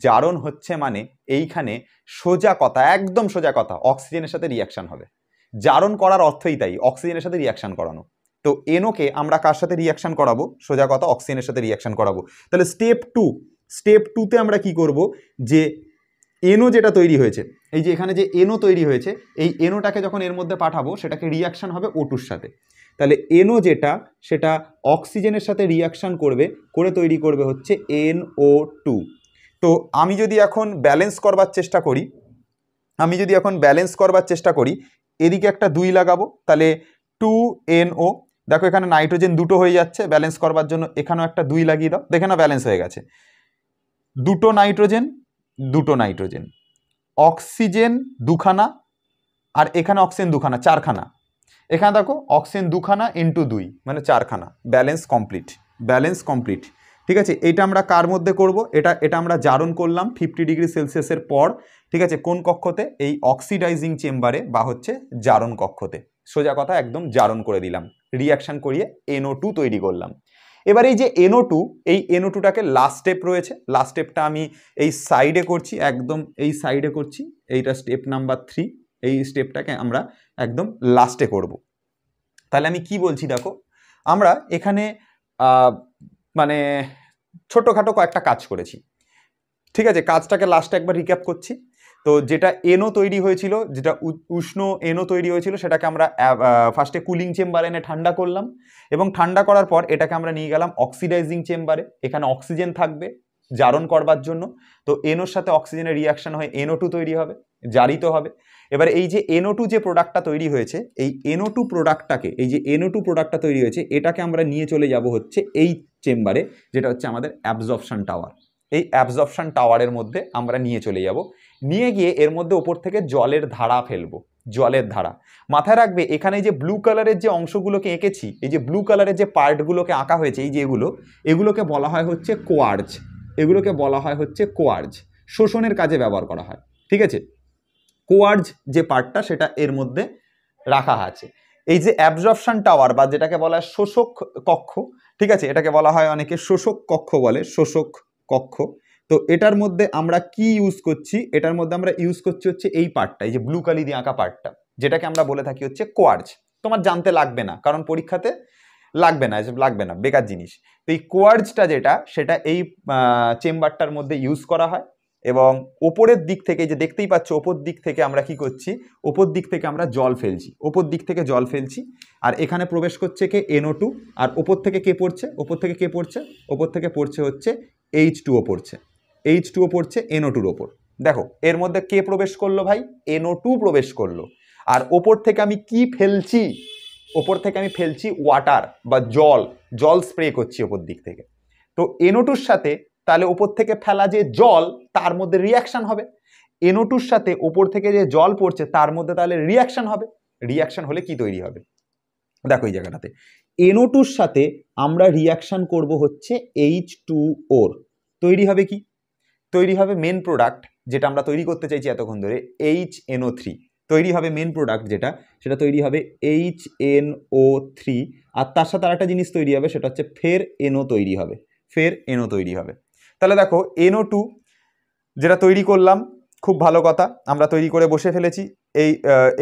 জারণ হচ্ছে মানে এইখানে সোজা কথা একদম সোজা কথা অক্সিজেনের সাথে রিয়াকশান হবে জারণ করার অর্থই তাই অক্সিজেনের সাথে রিয়াকশান করানো তো এনোকে আমরা কার সাথে রিয়াকশান করাবো সোজা কথা অক্সিজেনের সাথে রিয়াকশান করাবো তাহলে স্টেপ টু স্টেপ টুতে আমরা কি করব যে এনো যেটা তৈরি হয়েছে এই যে এখানে যে এনো তৈরি হয়েছে এই এনোটাকে যখন এর মধ্যে পাঠাবো সেটাকে রিয়াকশান হবে ওটুর সাথে তাহলে এনও যেটা সেটা অক্সিজেনের সাথে রিয়াকশান করবে করে তৈরি করবে হচ্ছে এনও টু তো আমি যদি এখন ব্যালেন্স করবার চেষ্টা করি আমি যদি এখন ব্যালেন্স করবার চেষ্টা করি এদিকে একটা দুই লাগাবো তাহলে টু এনও দেখো এখানে নাইট্রোজেন দুটো হয়ে যাচ্ছে ব্যালেন্স করবার জন্য এখানেও একটা দুই লাগিয়ে দাও দেখে না ব্যালেন্স হয়ে গেছে দুটো নাইট্রোজেন দুটো নাইট্রোজেন অক্সিজেন দুখানা আর এখানে অক্সিজেন দুখানা চারখানা এখানে দেখো অক্সিজেন দুখানা ইন্টু দুই মানে চারখানা ব্যালেন্স কমপ্লিট ব্যালেন্স কমপ্লিট ঠিক আছে এটা আমরা কার মধ্যে করব এটা এটা আমরা জারণ করলাম ফিফটি ডিগ্রি সেলসিয়াসের পর ঠিক আছে কোন কক্ষতে এই অক্সিডাইজিং চেম্বারে বা হচ্ছে জারণ কক্ষতে সোজা কথা একদম জারণ করে দিলাম রিয়াকশান করিয়ে এনও টু তৈরি করলাম এবার এই যে এনও টু এই এনও টুটাকে লাস্ট স্টেপ রয়েছে লাস্ট স্টেপটা আমি এই সাইডে করছি একদম এই সাইডে করছি এইটা স্টেপ নাম্বার থ্রি এই স্টেপটাকে আমরা একদম লাস্টে করব। তাহলে আমি কি বলছি দেখো আমরা এখানে মানে ছোটোখাটো কয়েকটা কাজ করেছি ঠিক আছে কাজটাকে লাস্টে একবার রিক্যাপ করছি তো যেটা এনও তৈরি হয়েছিল যেটা উষ্ণ এনও তৈরি হয়েছিল সেটাকে আমরা ফার্স্টে কুলিং চেম্বারে এনে ঠান্ডা করলাম এবং ঠান্ডা করার পর এটাকে আমরা নিয়ে গেলাম অক্সিডাইজিং চেম্বারে এখানে অক্সিজেন থাকবে জারণ করবার জন্য তো এনোর সাথে অক্সিজেনের রিয়াকশান হয়ে এনও টু তৈরি হবে জারিত হবে এবার এই যে এনও টু যে প্রোডাক্টটা তৈরি হয়েছে এই এনও টু প্রোডাক্টটাকে এই যে এনও টু প্রোডাক্টটা তৈরি হয়েছে এটাকে আমরা নিয়ে চলে যাব হচ্ছে এই চেম্বারে যেটা হচ্ছে আমাদের অ্যাবজর্পশন টাওয়ার এই অ্যাবজর্পশন টাওয়ারের মধ্যে আমরা নিয়ে চলে যাব নিয়ে গিয়ে এর মধ্যে ওপর থেকে জলের ধারা ফেলবো জলের ধারা মাথায় রাখবে এখানে যে ব্লু কালারের যে অংশগুলোকে এঁকেছি এই যে ব্লু কালারের যে পার্টগুলোকে আঁকা হয়েছে এই যে এগুলো এগুলোকে বলা হয় হচ্ছে কোয়ার্জ এগুলোকে বলা হয় হচ্ছে কোয়ার্জ শোষণের কাজে ব্যবহার করা হয় ঠিক আছে কোয়ার্জ যে পার্টটা সেটা এর মধ্যে রাখা আছে এই যে অ্যাবজর্পশন টাওয়ার বা যেটাকে বলা হয় শোষক কক্ষ ঠিক আছে এটাকে বলা হয় অনেকে শোষক কক্ষ বলে শোষক কক্ষ তো এটার মধ্যে আমরা কি ইউজ করছি এটার মধ্যে আমরা ইউজ করছি হচ্ছে এই পার্টটা এই যে ব্লু কালি দিয়ে আঁকা পার্টটা যেটাকে আমরা বলে থাকি হচ্ছে কোয়ার্জ তোমার জানতে লাগবে না কারণ পরীক্ষাতে লাগবে না এসব লাগবে না বেকার জিনিস তো এই কোয়ার্জটা যেটা সেটা এই চেম্বারটার মধ্যে ইউজ করা হয় এবং ওপরের দিক থেকে যে দেখতেই পাচ্ছ ওপর দিক থেকে আমরা কি করছি ওপর দিক থেকে আমরা জল ফেলছি ওপর দিক থেকে জল ফেলছি আর এখানে প্রবেশ করছে কে এনও টু আর ওপর থেকে কে পড়ছে ওপর থেকে কে পড়ছে ওপর থেকে পড়ছে হচ্ছে এইচ টুও পড়ছে এইচ টুও পড়ছে এনও টুর ওপর দেখো এর মধ্যে কে প্রবেশ করলো ভাই এনও টু প্রবেশ করলো আর ওপর থেকে আমি কি ফেলছি ওপর থেকে আমি ফেলছি ওয়াটার বা জল জল স্প্রে করছি ওপর দিক থেকে তো এনোটুর টুর সাথে তাহলে ওপর থেকে ফেলা যে জল তার মধ্যে রিয়াকশান হবে এনোটুর টুর সাথে ওপর থেকে যে জল পড়ছে তার মধ্যে তাহলে রিয়াকশান হবে রিয়াকশান হলে কি তৈরি হবে দেখো এই জায়গাটাতে এনোটুর টুর সাথে আমরা রিয়াকশান করব হচ্ছে এইচ টু ওর তৈরি হবে কি তৈরি হবে মেন প্রোডাক্ট যেটা আমরা তৈরি করতে চাইছি এতক্ষণ ধরে এইচ এনও থ্রি তৈরি হবে মেন প্রোডাক্ট যেটা সেটা তৈরি হবে এইচ এন ও থ্রি আর তার সাথে আর একটা জিনিস তৈরি হবে সেটা হচ্ছে ফের এনও তৈরি হবে ফের এনও তৈরি হবে তাহলে দেখো এনও টু যেটা তৈরি করলাম খুব ভালো কথা আমরা তৈরি করে বসে ফেলেছি এই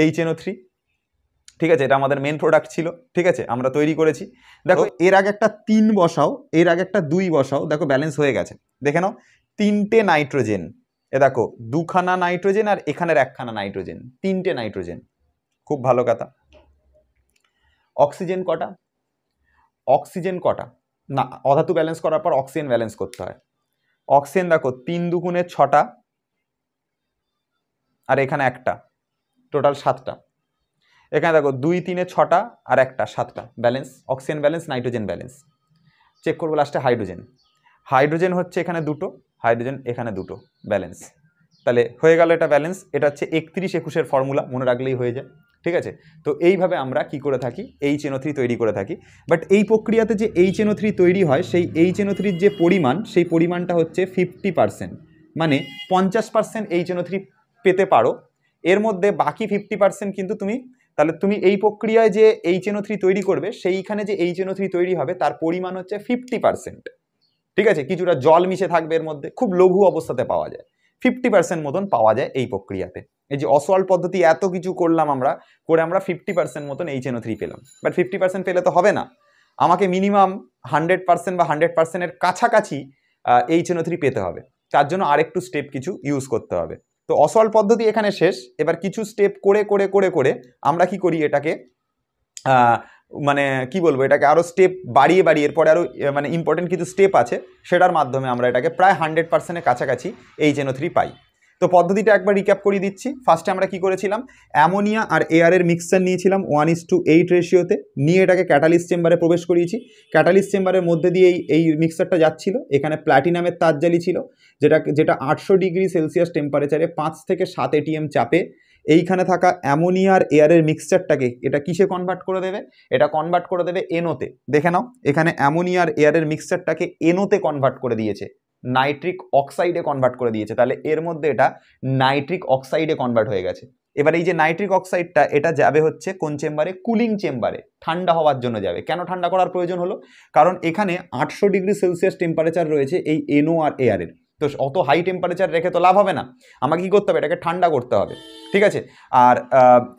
এইচ এনও থ্রি ঠিক আছে এটা আমাদের মেন প্রোডাক্ট ছিল ঠিক আছে আমরা তৈরি করেছি দেখো এর আগে একটা তিন বসাও এর আগে একটা দুই বসাও দেখো ব্যালেন্স হয়ে গেছে দেখে নাও তিনটে নাইট্রোজেন এ দেখো দুখানা নাইট্রোজেন আর এখানের একখানা নাইট্রোজেন তিনটে নাইট্রোজেন খুব ভালো কথা অক্সিজেন কটা অক্সিজেন কটা না অধাতু ব্যালেন্স করার পর অক্সিজেন ব্যালেন্স করতে হয় অক্সিজেন দেখো তিন দুগুণে ছটা আর এখানে একটা টোটাল সাতটা এখানে দেখো দুই তিনে ছটা আর একটা সাতটা balance oxygen balance nitrogen balance check করবো লাস্টে হাইড্রোজেন হাইড্রোজেন হচ্ছে এখানে দুটো হাইড্রোজেন এখানে দুটো ব্যালেন্স তাহলে হয়ে গেল এটা ব্যালেন্স এটা হচ্ছে একত্রিশ একুশের ফর্মুলা মনে রাখলেই হয়ে যায় ঠিক আছে তো এইভাবে আমরা কি করে থাকি এইচ এনও থ্রি তৈরি করে থাকি বাট এই প্রক্রিয়াতে যে এইচ এনও থ্রি তৈরি হয় সেই এইচ এনও থ্রির যে পরিমাণ সেই পরিমাণটা হচ্ছে ফিফটি পারসেন্ট মানে পঞ্চাশ পারসেন্ট এইচ এনও থ্রি পেতে পারো এর মধ্যে বাকি ফিফটি পারসেন্ট কিন্তু তুমি তাহলে তুমি এই প্রক্রিয়ায় যে এইচ এনও থ্রি তৈরি করবে সেইখানে যে এইচ এনও থ্রি তৈরি হবে তার পরিমাণ হচ্ছে ফিফটি পারসেন্ট ঠিক আছে কিছুটা জল মিশে থাকবে এর মধ্যে খুব লঘু অবস্থাতে পাওয়া যায় ফিফটি পার্সেন্ট মতন পাওয়া যায় এই প্রক্রিয়াতে এই যে অসওয়াল পদ্ধতি এত কিছু করলাম আমরা করে আমরা ফিফটি পার্সেন্ট মতন এইচ এনও থ্রি পেলাম বাট ফিফটি পার্সেন্ট পেলে তো হবে না আমাকে মিনিমাম হান্ড্রেড পার্সেন্ট বা হান্ড্রেড পার্সেন্টের কাছাকাছি এইচ এনও থ্রি পেতে হবে তার জন্য আরেকটু স্টেপ কিছু ইউজ করতে হবে তো অসল পদ্ধতি এখানে শেষ এবার কিছু স্টেপ করে করে করে করে আমরা কি করি এটাকে মানে কি বলবো এটাকে আরও স্টেপ বাড়িয়ে বাড়িয়ে এরপরে আরও মানে ইম্পর্টেন্ট কিছু স্টেপ আছে সেটার মাধ্যমে আমরা এটাকে প্রায় হান্ড্রেড পার্সেন্টের কাছাকাছি এইচ এনও থ্রি পাই তো পদ্ধতিটা একবার রিক্যাপ করিয়ে দিচ্ছি ফার্স্টে আমরা কি করেছিলাম অ্যামোনিয়া আর এয়ারের মিক্সচার নিয়েছিলাম ওয়ান ইস টু এইট রেশিওতে নিয়ে এটাকে ক্যাটালিস্ট চেম্বারে প্রবেশ করিয়েছি ক্যাটালিস্ট চেম্বারের মধ্যে দিয়ে এই এই মিক্সারটা যাচ্ছিল এখানে প্ল্যাটিনামের তার ছিল যেটা যেটা আটশো ডিগ্রি সেলসিয়াস টেম্পারেচারে পাঁচ থেকে সাত এটিএম চাপে এইখানে থাকা অ্যামোনিয়ার এয়ারের মিক্সচারটাকে এটা কিসে কনভার্ট করে দেবে এটা কনভার্ট করে দেবে এনোতে দেখে নাও এখানে অ্যামোনিয়ার এয়ারের মিক্সচারটাকে এনোতে কনভার্ট করে দিয়েছে নাইট্রিক অক্সাইডে কনভার্ট করে দিয়েছে তাহলে এর মধ্যে এটা নাইট্রিক অক্সাইডে কনভার্ট হয়ে গেছে এবার এই যে নাইট্রিক অক্সাইডটা এটা যাবে হচ্ছে কোন চেম্বারে কুলিং চেম্বারে ঠান্ডা হওয়ার জন্য যাবে কেন ঠান্ডা করার প্রয়োজন হলো কারণ এখানে আটশো ডিগ্রি সেলসিয়াস টেম্পারেচার রয়েছে এই এনও আর এয়ারের তো অত হাই টেম্পারেচার রেখে তো লাভ হবে না আমাকে কি করতে হবে এটাকে ঠান্ডা করতে হবে ঠিক আছে আর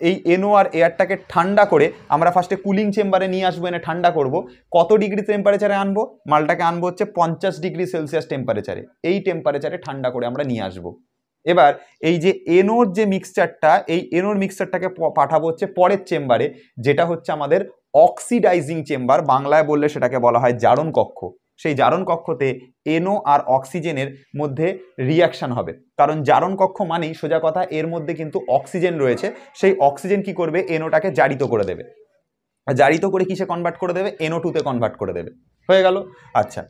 এই এনও আর এয়ারটাকে ঠান্ডা করে আমরা ফার্স্টে কুলিং চেম্বারে নিয়ে আসবো এনে ঠান্ডা করব কত ডিগ্রি টেম্পারেচারে আনবো মালটাকে আনবো হচ্ছে পঞ্চাশ ডিগ্রি সেলসিয়াস টেম্পারেচারে এই টেম্পারেচারে ঠান্ডা করে আমরা নিয়ে আসবো এবার এই যে এনোর যে মিক্সচারটা এই এনোর মিক্সচারটাকে পাঠাবো হচ্ছে পরের চেম্বারে যেটা হচ্ছে আমাদের অক্সিডাইজিং চেম্বার বাংলায় বললে সেটাকে বলা হয় জারণ কক্ষ সেই জারণ কক্ষতে এনও আর অক্সিজেনের মধ্যে রিয়াকশান হবে কারণ জারণ কক্ষ মানেই সোজা কথা এর মধ্যে কিন্তু অক্সিজেন রয়েছে সেই অক্সিজেন কি করবে এনওটাকে জারিত করে দেবে জারিত করে কিসে কনভার্ট করে দেবে এনও টুতে কনভার্ট করে দেবে হয়ে গেল আচ্ছা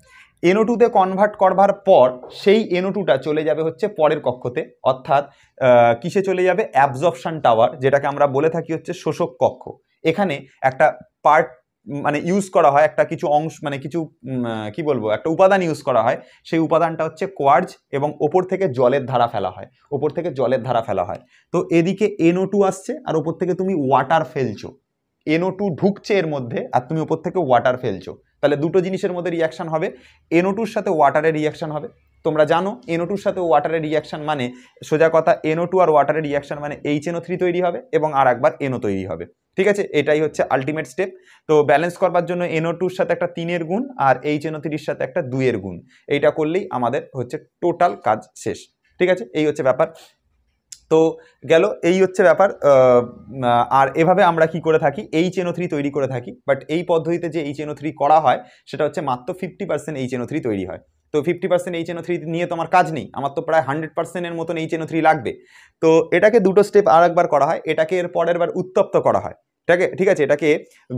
এনও টুতে কনভার্ট করবার পর সেই এনও টুটা চলে যাবে হচ্ছে পরের কক্ষতে অর্থাৎ কিসে চলে যাবে অ্যাবজর্পশান টাওয়ার যেটাকে আমরা বলে থাকি হচ্ছে শোষক কক্ষ এখানে একটা পার্ট মানে ইউজ করা হয় একটা কিছু অংশ মানে কিছু কি বলবো একটা উপাদান ইউজ করা হয় সেই উপাদানটা হচ্ছে কোয়ার্জ এবং ওপর থেকে জলের ধারা ফেলা হয় ওপর থেকে জলের ধারা ফেলা হয় তো এদিকে এনও টু আসছে আর ওপর থেকে তুমি ওয়াটার ফেলছো এনও টু ঢুকছে এর মধ্যে আর তুমি ওপর থেকে ওয়াটার ফেলছো তাহলে দুটো জিনিসের মধ্যে রিয়াকশান হবে এনও টুর সাথে ওয়াটারের রিয়াকশান হবে তোমরা জানো এনও টুর সাথে ওয়াটারের রিয়াকশান মানে সোজা কথা এনও টু আর ওয়াটারের রিয়াকশান মানে এইচ এনও থ্রি তৈরি হবে এবং আর একবার এনও তৈরি হবে ঠিক আছে এটাই হচ্ছে আলটিমেট স্টেপ তো ব্যালেন্স করবার জন্য এনও টুর সাথে একটা তিনের গুণ আর এইচ এনও থ্রির সাথে একটা দুইয়ের গুণ এইটা করলেই আমাদের হচ্ছে টোটাল কাজ শেষ ঠিক আছে এই হচ্ছে ব্যাপার তো গেল এই হচ্ছে ব্যাপার আর এভাবে আমরা কি করে থাকি এইচ এনও থ্রি তৈরি করে থাকি বাট এই পদ্ধতিতে যে এইচ এনও থ্রি করা হয় সেটা হচ্ছে মাত্র fifty percent H NO three তৈরি হয় তো fifty percent H NO three নিয়ে তোমার কাজ নেই আমার তো প্রায় হান্ড্রেড পার্সেন্টের মতন এইচ এনও থ্রি লাগবে তো এটাকে দুটো স্টেপ আর একবার করা হয় এটাকে এর পরের বার উত্তপ্ত করা হয় এটাকে ঠিক আছে এটাকে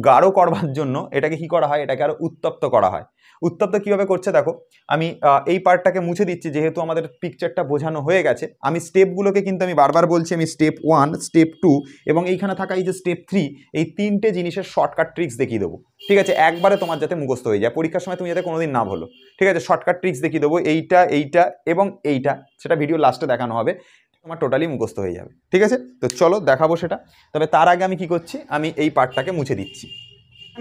গাঢ় করবার জন্য এটাকে কি করা হয় এটাকে আরও উত্তপ্ত করা হয় উত্তপ্ত কীভাবে করছে দেখো আমি এই পার্টটাকে মুছে দিচ্ছি যেহেতু আমাদের পিকচারটা বোঝানো হয়ে গেছে আমি স্টেপগুলোকে কিন্তু আমি বারবার বলছি আমি স্টেপ ওয়ান স্টেপ টু এবং এইখানে থাকা এই যে স্টেপ থ্রি এই তিনটে জিনিসের শর্টকাট ট্রিক্স দেখিয়ে দেবো ঠিক আছে একবারে তোমার যাতে মুখস্থ হয়ে যায় পরীক্ষার সময় তুমি যাতে কোনোদিন না ভুলো ঠিক আছে শর্টকাট ট্রিক্স দেখিয়ে দেবো এইটা এইটা এবং এইটা সেটা ভিডিও লাস্টে দেখানো হবে তোমার টোটালি মুখস্থ হয়ে যাবে ঠিক আছে তো চলো দেখাবো সেটা তবে তার আগে আমি কি করছি আমি এই পার্টটাকে মুছে দিচ্ছি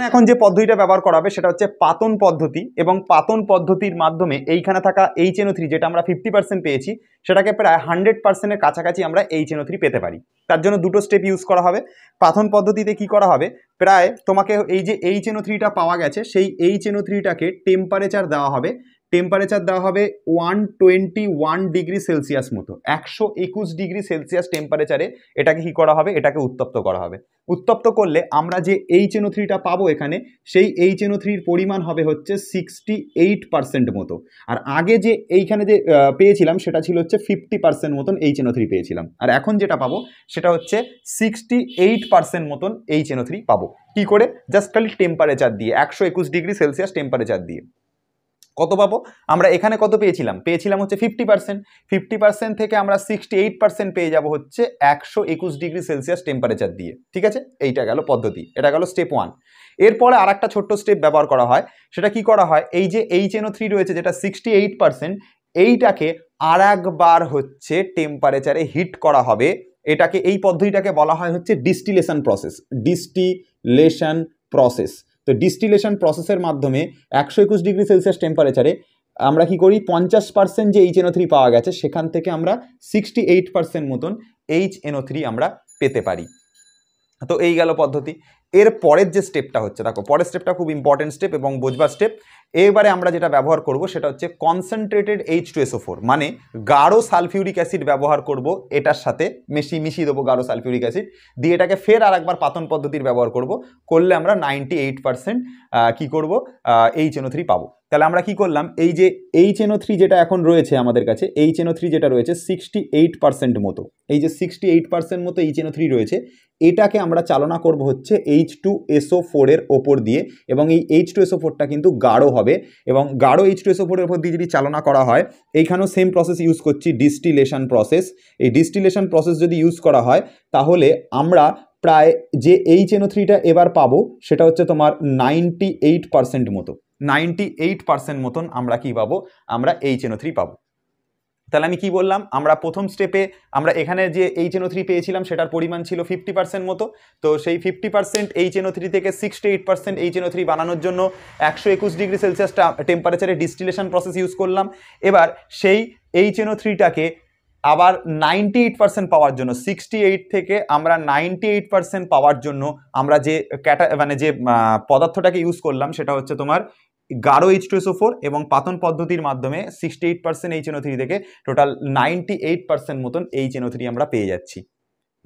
এখন যে পদ্ধতিটা ব্যবহার করা হবে সেটা হচ্ছে পাতন পদ্ধতি এবং পাতন পদ্ধতির মাধ্যমে এইখানে থাকা এইচ এনও থ্রি যেটা আমরা ফিফটি পার্সেন্ট পেয়েছি সেটাকে প্রায় হান্ড্রেড পার্সেন্টের কাছাকাছি আমরা এইচ এনও থ্রি পেতে পারি তার জন্য দুটো স্টেপ ইউজ করা হবে পাথন পদ্ধতিতে কি করা হবে প্রায় তোমাকে এই যে এইচ এনও থ্রিটা পাওয়া গেছে সেই এইচ এনও থ্রিটাকে টেম্পারেচার দেওয়া হবে টেম্পারেচার দেওয়া হবে one twenty one degree Celsius মতো একশো একুশ ডিগ্রি সেলসিয়াস টেম্পারেচারে এটাকে কী করা হবে এটাকে উত্তপ্ত করা হবে উত্তপ্ত করলে আমরা যে এইচ এনও থ্রিটা পাবো এখানে সেই এইচ এনও থ্রির পরিমাণ হবে হচ্ছে সিক্সটি এইট পার্সেন্ট মতো আর আগে যে এইখানে যে পেয়েছিলাম সেটা ছিল হচ্ছে ফিফটি পার্সেন্ট মতন এইচ এনও থ্রি পেয়েছিলাম আর এখন যেটা পাবো সেটা হচ্ছে সিক্সটি এইট পার্সেন্ট মতন এইচ এনও থ্রি পাবো কী করে জাস্ট খালি টেম্পারেচার দিয়ে একশো একুশ ডিগ্রি সেলসিয়াস টেম্পারেচার দিয়ে কত পাবো আমরা এখানে কত পেয়েছিলাম পেয়েছিলাম হচ্ছে ফিফটি পার্সেন্ট ফিফটি পার্সেন্ট থেকে আমরা সিক্সটি এইট পার্সেন্ট পেয়ে যাব হচ্ছে একশো একুশ ডিগ্রি সেলসিয়াস টেম্পারেচার দিয়ে ঠিক আছে এইটা গেল পদ্ধতি এটা গেল স্টেপ ওয়ান এরপরে আর একটা ছোট্ট স্টেপ ব্যবহার করা হয় সেটা কি করা হয় এই যে এইচ এনও থ্রি রয়েছে যেটা সিক্সটি এইট পার্সেন্ট এইটাকে আর একবার হচ্ছে টেম্পারেচারে হিট করা হবে এটাকে এই পদ্ধতিটাকে বলা হয় হচ্ছে ডিস্টিলেশন প্রসেস ডিস্টিলেশন প্রসেস তো ডিস্টিলেশন প্রসেসের মাধ্যমে একশো একুশ ডিগ্রি সেলসিয়াস টেম্পারেচারে আমরা কি করি পঞ্চাশ পার্সেন্ট যে এইচ এনও থ্রি পাওয়া গেছে সেখান থেকে আমরা সিক্সটি এইট পার্সেন্ট মতন এইচ এনও থ্রি আমরা পেতে পারি তো এই গেল পদ্ধতি এর পরের যে স্টেপটা হচ্ছে দেখো পরের স্টেপটা খুব ইম্পর্টেন্ট স্টেপ এবং বোঝবার স্টেপ এবারে আমরা যেটা ব্যবহার করব সেটা হচ্ছে concentrated H two SO four মানে গাঢ় সালফিউরিক অ্যাসিড ব্যবহার করব এটার সাথে মিশি মিশিয়ে দেবো গাঢ় সালফিউরিক অ্যাসিড দিয়ে এটাকে ফের আর একবার পাতন পদ্ধতির ব্যবহার করব করলে আমরা নাইনটি এইট পারসেন্ট কী করবো এইচ এনও থ্রি পাবো তাহলে আমরা কি করলাম এই যে এইচ এনও থ্রি যেটা এখন রয়েছে আমাদের কাছে এইচ এনও থ্রি যেটা রয়েছে সিক্সটি এইট পার্সেন্ট মতো এই যে সিক্সটি এইট পার্সেন্ট মতো এইচ এনও থ্রি রয়েছে এটাকে আমরা চালনা করব হচ্ছে এইচ টু এসও ফোরের ওপর দিয়ে এবং এই এইচ টু এসও ফোরটা কিন্তু গাঢ় হবে হবে এবং গাঢ় এইচ টুএস ওপর দিয়ে যদি চালনা করা হয় এইখানেও সেম প্রসেস ইউজ করছি ডিস্টিলেশন প্রসেস এই ডিস্টিলেশন প্রসেস যদি ইউজ করা হয় তাহলে আমরা প্রায় যে এইচ এনও থ্রিটা এবার পাবো সেটা হচ্ছে তোমার নাইনটি এইট পার্সেন্ট মতো নাইনটি এইট পার্সেন্ট মতন আমরা কি পাবো আমরা এইচ এনও থ্রি পাবো তাহলে আমি কি বললাম আমরা প্রথম স্টেপে আমরা এখানে যে এইচ এনও থ্রি পেয়েছিলাম সেটার পরিমাণ ছিল ফিফটি পার্সেন্ট মতো তো সেই fifty percent H NO three থেকে sixty eight percent H NO three বানানোর জন্য একশো একুশ ডিগ্রি সেলসিয়াস টেম্পারেচারে ডিস্টিলেশন প্রসেস ইউজ করলাম এবার সেই এইচ এনও থ্রিটাকে আবার নাইনটি এইট পার্সেন্ট পাওয়ার জন্য সিক্সটি এইট থেকে আমরা নাইনটি এইট পার্সেন্ট পাওয়ার জন্য আমরা যে ক্যাটা মানে যে পদার্থটাকে ইউজ করলাম সেটা হচ্ছে তোমার গাঢ় এইচ টু এসও ফোর এবং পাতন পদ্ধতির মাধ্যমে sixty eight percent H three থেকে টোটাল নাইনটি এইট পার্সেন্ট মতন এইচ এনও থ্রি আমরা পেয়ে যাচ্ছি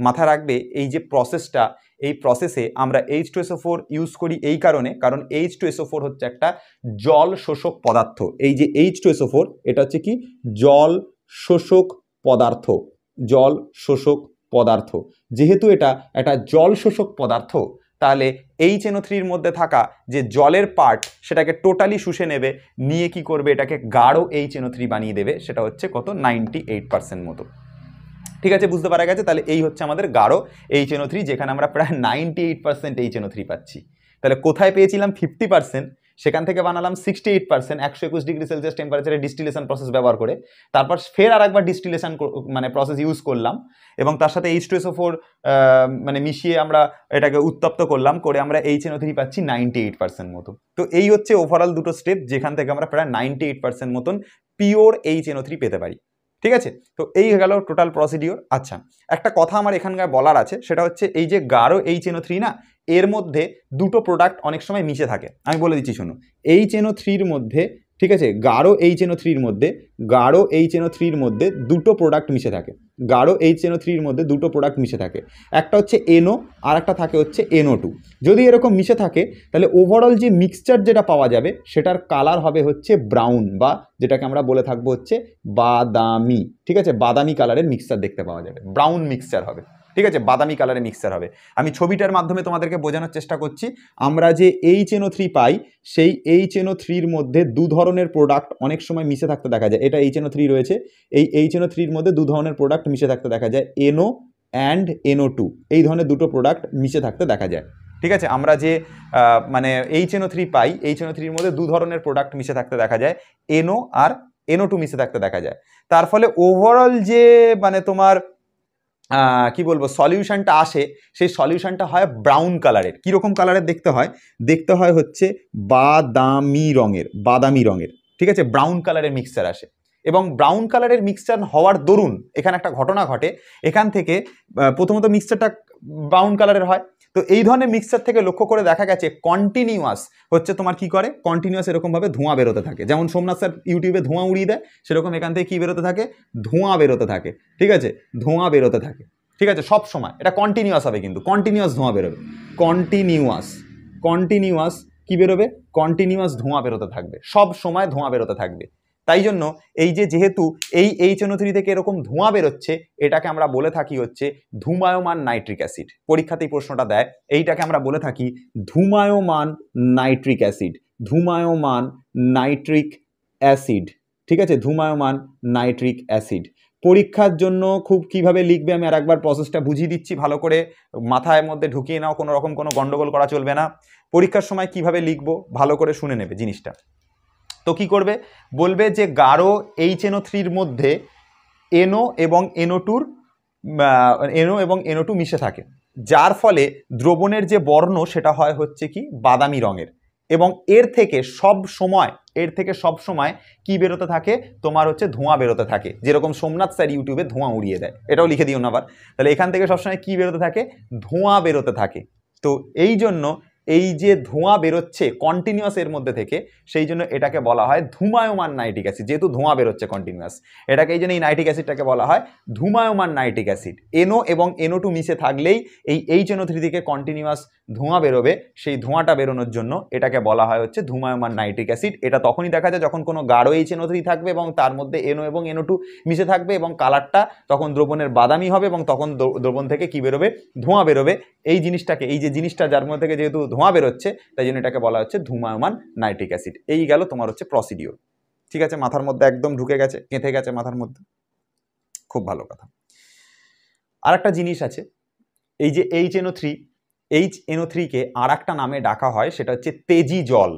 মাথা রাখবে এই যে প্রসেসটা এই প্রসেসে আমরা H two O four use করি এই কারণে কারণ এইচ টু ও ফোর হচ্ছে একটা জল শোষক পদার্থ এই যে এইচ টু এসও ফোর এটা হচ্ছে কি জল শোষক পদার্থ জল শোষক পদার্থ যেহেতু এটা একটা জল শোষক পদার্থ তাহলে এই চেনো থ্রির মধ্যে থাকা যে জলের পার্ট সেটাকে টোটালি শুষে নেবে নিয়ে কি করবে এটাকে গাঢ় এই চেনো থ্রি বানিয়ে দেবে সেটা হচ্ছে কত নাইনটি এইট পার্সেন্ট মতো ঠিক আছে বুঝতে পারা গেছে তাহলে এই হচ্ছে আমাদের গাঢ় এই চেনো থ্রি যেখানে আমরা প্রায় নাইনটি এইট পার্সেন্ট এই চেনো থ্রি পাচ্ছি তাহলে কোথায় পেয়েছিলাম ফিফটি পার্সেন্ট সেখান থেকে বানালাম সিক্সটি এইট পার্সেন্ট একশো একুশ ডিগ্রি সেলসিয়াস টেম্পারেচারে ডিস্টিলেশন প্রসেস ব্যবহার করে তারপর ফের আর একবার ডিস্টিলেশন মানে প্রসেস ইউজ করলাম এবং তার সাথে এইচ টু ফোর মানে মিশিয়ে আমরা এটাকে উত্তপ্ত করলাম করে আমরা এইচ ও থ্রি পাচ্ছি নাইনটি এইট পার্সেন্ট মতো তো এই হচ্ছে ওভারঅল দুটো স্টেপ যেখান থেকে আমরা প্রায় নাইনটি এইট পার্সেন্ট মতন পিওর এইচ ও থ্রি পেতে পারি ঠিক আছে তো এই গেল টোটাল প্রসিডিওর আচ্ছা একটা কথা আমার এখানকার বলার আছে সেটা হচ্ছে এই যে গারো এন ও থ্রি না এর মধ্যে দুটো প্রোডাক্ট অনেক সময় মিশে থাকে আমি বলে দিচ্ছি শোনো এই চেনো থ্রির মধ্যে ঠিক আছে গারো এন ও থ্রির মধ্যে গারো এন ও থ্রির মধ্যে দুটো প্রোডাক্ট মিশে থাকে গাঢ় এইচ এনও থ্রির মধ্যে দুটো প্রোডাক্ট মিশে থাকে একটা হচ্ছে এনও আর একটা থাকে হচ্ছে এনও টু যদি এরকম মিশে থাকে তাহলে ওভারঅল যে মিক্সচার যেটা পাওয়া যাবে সেটার কালার হবে হচ্ছে ব্রাউন বা যেটাকে আমরা বলে থাকবো হচ্ছে বাদামি ঠিক আছে বাদামি কালারের মিক্সচার দেখতে পাওয়া যাবে ব্রাউন মিক্সচার হবে ঠিক আছে বাদামি কালারে মিক্সচার হবে আমি ছবিটার মাধ্যমে তোমাদেরকে বোঝানোর চেষ্টা করছি আমরা যে এইচ এনও থ্রি পাই সেই এইচ এনও থ্রির মধ্যে দু ধরনের প্রোডাক্ট অনেক সময় মিশে থাকতে দেখা যায় এটা এইচ এনও থ্রি রয়েছে এই এইচ এনও থ্রির মধ্যে দু ধরনের প্রোডাক্ট মিশে থাকতে দেখা যায় এনও অ্যান্ড এনও টু এই ধরনের দুটো প্রোডাক্ট মিশে থাকতে দেখা যায় ঠিক আছে আমরা যে মানে এইচ এনও থ্রি পাই এইচ এনও থ্রির মধ্যে দু ধরনের প্রোডাক্ট মিশে থাকতে দেখা যায় এনও আর এনও টু মিশে থাকতে দেখা যায় তার ফলে ওভারঅল যে মানে তোমার কি বলবো সলিউশনটা আসে সেই সলিউশনটা হয় ব্রাউন কালারের কীরকম কালারের দেখতে হয় দেখতে হয় হচ্ছে বাদামি রঙের বাদামি রঙের ঠিক আছে ব্রাউন কালারের মিক্সচার আসে এবং ব্রাউন কালারের মিক্সচার হওয়ার দরুন এখানে একটা ঘটনা ঘটে এখান থেকে প্রথমত মিক্সচারটা ব্রাউন কালারের হয় তো এই ধরনের মিক্সচার থেকে লক্ষ্য করে দেখা গেছে কন্টিনিউয়াস হচ্ছে তোমার কি করে কন্টিনিউয়াস এরকমভাবে ধোঁয়া বেরোতে থাকে যেমন সোমনাথ স্যার ইউটিউবে ধোঁয়া উড়িয়ে দেয় সেরকম এখান থেকে কী বেরোতে থাকে ধোঁয়া বেরোতে থাকে ঠিক আছে ধোঁয়া বেরোতে থাকে ঠিক আছে সব সময় এটা কন্টিনিউয়াস হবে কিন্তু কন্টিনিউয়াস ধোঁয়া বেরোবে কন্টিনিউয়াস কন্টিনিউয়াস কী বেরোবে কন্টিনিউয়াস ধোঁয়া বেরোতে থাকবে সব সময় ধোঁয়া বেরোতে থাকবে তাই জন্য এই যে যেহেতু এই এইচ থ্রি থেকে এরকম ধোঁয়া বেরোচ্ছে এটাকে আমরা বলে থাকি হচ্ছে ধুমায়মান নাইট্রিক অ্যাসিড পরীক্ষাতেই প্রশ্নটা দেয় এইটাকে আমরা বলে থাকি ধুমায়মান নাইট্রিক অ্যাসিড ধুমায়মান নাইট্রিক অ্যাসিড ঠিক আছে ধুমায়মান নাইট্রিক অ্যাসিড পরীক্ষার জন্য খুব কিভাবে লিখবে আমি আর একবার প্রসেসটা বুঝিয়ে দিচ্ছি ভালো করে মাথায় মধ্যে ঢুকিয়ে নাও কোনো রকম কোনো গণ্ডগোল করা চলবে না পরীক্ষার সময় কিভাবে লিখবো ভালো করে শুনে নেবে জিনিসটা তো কি করবে বলবে যে গাঢ় এইচ এনও থ্রির মধ্যে এনও এবং এনও টুর এনও এবং এনও টু মিশে থাকে যার ফলে দ্রবণের যে বর্ণ সেটা হয় হচ্ছে কি বাদামি রঙের এবং এর থেকে সব সময় এর থেকে সব সময় কি বেরোতে থাকে তোমার হচ্ছে ধোঁয়া বেরোতে থাকে যেরকম সোমনাথ স্যার ইউটিউবে ধোঁয়া উড়িয়ে দেয় এটাও লিখে দিও না আবার তাহলে এখান থেকে সবসময় কি বেরোতে থাকে ধোঁয়া বেরোতে থাকে তো এই জন্য এই যে ধোঁয়া বেরোচ্ছে কন্টিনিউয়াস এর মধ্যে থেকে সেই জন্য এটাকে বলা হয় ধুমায়মান নাইট্রিক অ্যাসিড যেহেতু ধোঁয়া বেরোচ্ছে কন্টিনিউয়াস এটাকে এই জন্য এই নাইট্রিক অ্যাসিডটাকে বলা হয় ধুমায়মান নাইট্রিক অ্যাসিড এনো এবং এনও টু মিশে থাকলেই এই এইচ এনও থ্রি থেকে কন্টিনিউয়াস ধোঁয়া বেরোবে সেই ধোঁয়াটা বেরোনোর জন্য এটাকে বলা হয় হচ্ছে ধুমায়মান নাইট্রিক অ্যাসিড এটা তখনই দেখা যায় যখন কোনো গাঢ় এইচ এনো থ্রি থাকবে এবং তার মধ্যে এনো এবং এনও টু মিশে থাকবে এবং কালারটা তখন দ্রবণের বাদামি হবে এবং তখন দ্রবণ থেকে কি বেরোবে ধোঁয়া বেরোবে এই জিনিসটাকে এই যে জিনিসটা যার মধ্যে থেকে যেহেতু ধোঁয়া বেরোচ্ছে তাই জন্য এটাকে বলা হচ্ছে ধুমায়মান নাইট্রিক অ্যাসিড এই গেল তোমার হচ্ছে প্রসিডিওর ঠিক আছে মাথার মধ্যে একদম ঢুকে গেছে কেঁথে গেছে মাথার মধ্যে খুব ভালো কথা আর একটা জিনিস আছে এই যে H NO three H NO থ্রিকে আর একটা নামে ডাকা হয় সেটা হচ্ছে তেজি জল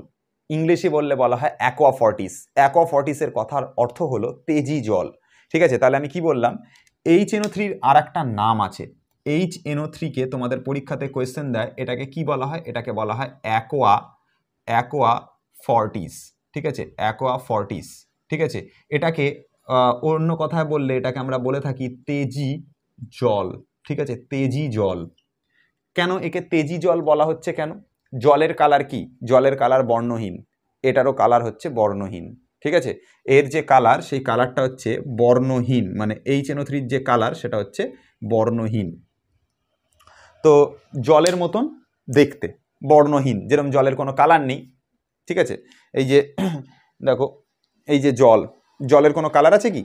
ইংলিশে বললে বলা হয় অ্যাকোয়া ফর্টিস অ্যাকোয়া ফর্টিসের কথার অর্থ হলো তেজি জল ঠিক আছে তাহলে আমি কি বললাম এইচ এনও থ্রির আর একটা নাম আছে এইচ এনও থ্রিকে তোমাদের পরীক্ষাতে কোয়েশ্চেন দেয় এটাকে কি বলা হয় এটাকে বলা হয় অ্যাকোয়া অ্যাকোয়া ফর্টিস ঠিক আছে অ্যাকোয়া ফর্টিস ঠিক আছে এটাকে অন্য কথায় বললে এটাকে আমরা বলে থাকি তেজি জল ঠিক আছে তেজি জল কেন একে তেজি জল বলা হচ্ছে কেন জলের কালার কি জলের কালার বর্ণহীন এটারও কালার হচ্ছে বর্ণহীন ঠিক আছে এর যে কালার সেই কালারটা হচ্ছে বর্ণহীন মানে এইচ এনও থ্রির যে কালার সেটা হচ্ছে বর্ণহীন তো জলের মতন দেখতে বর্ণহীন যেরকম জলের কোনো কালার নেই ঠিক আছে এই যে দেখো এই যে জল জলের কোনো কালার আছে কি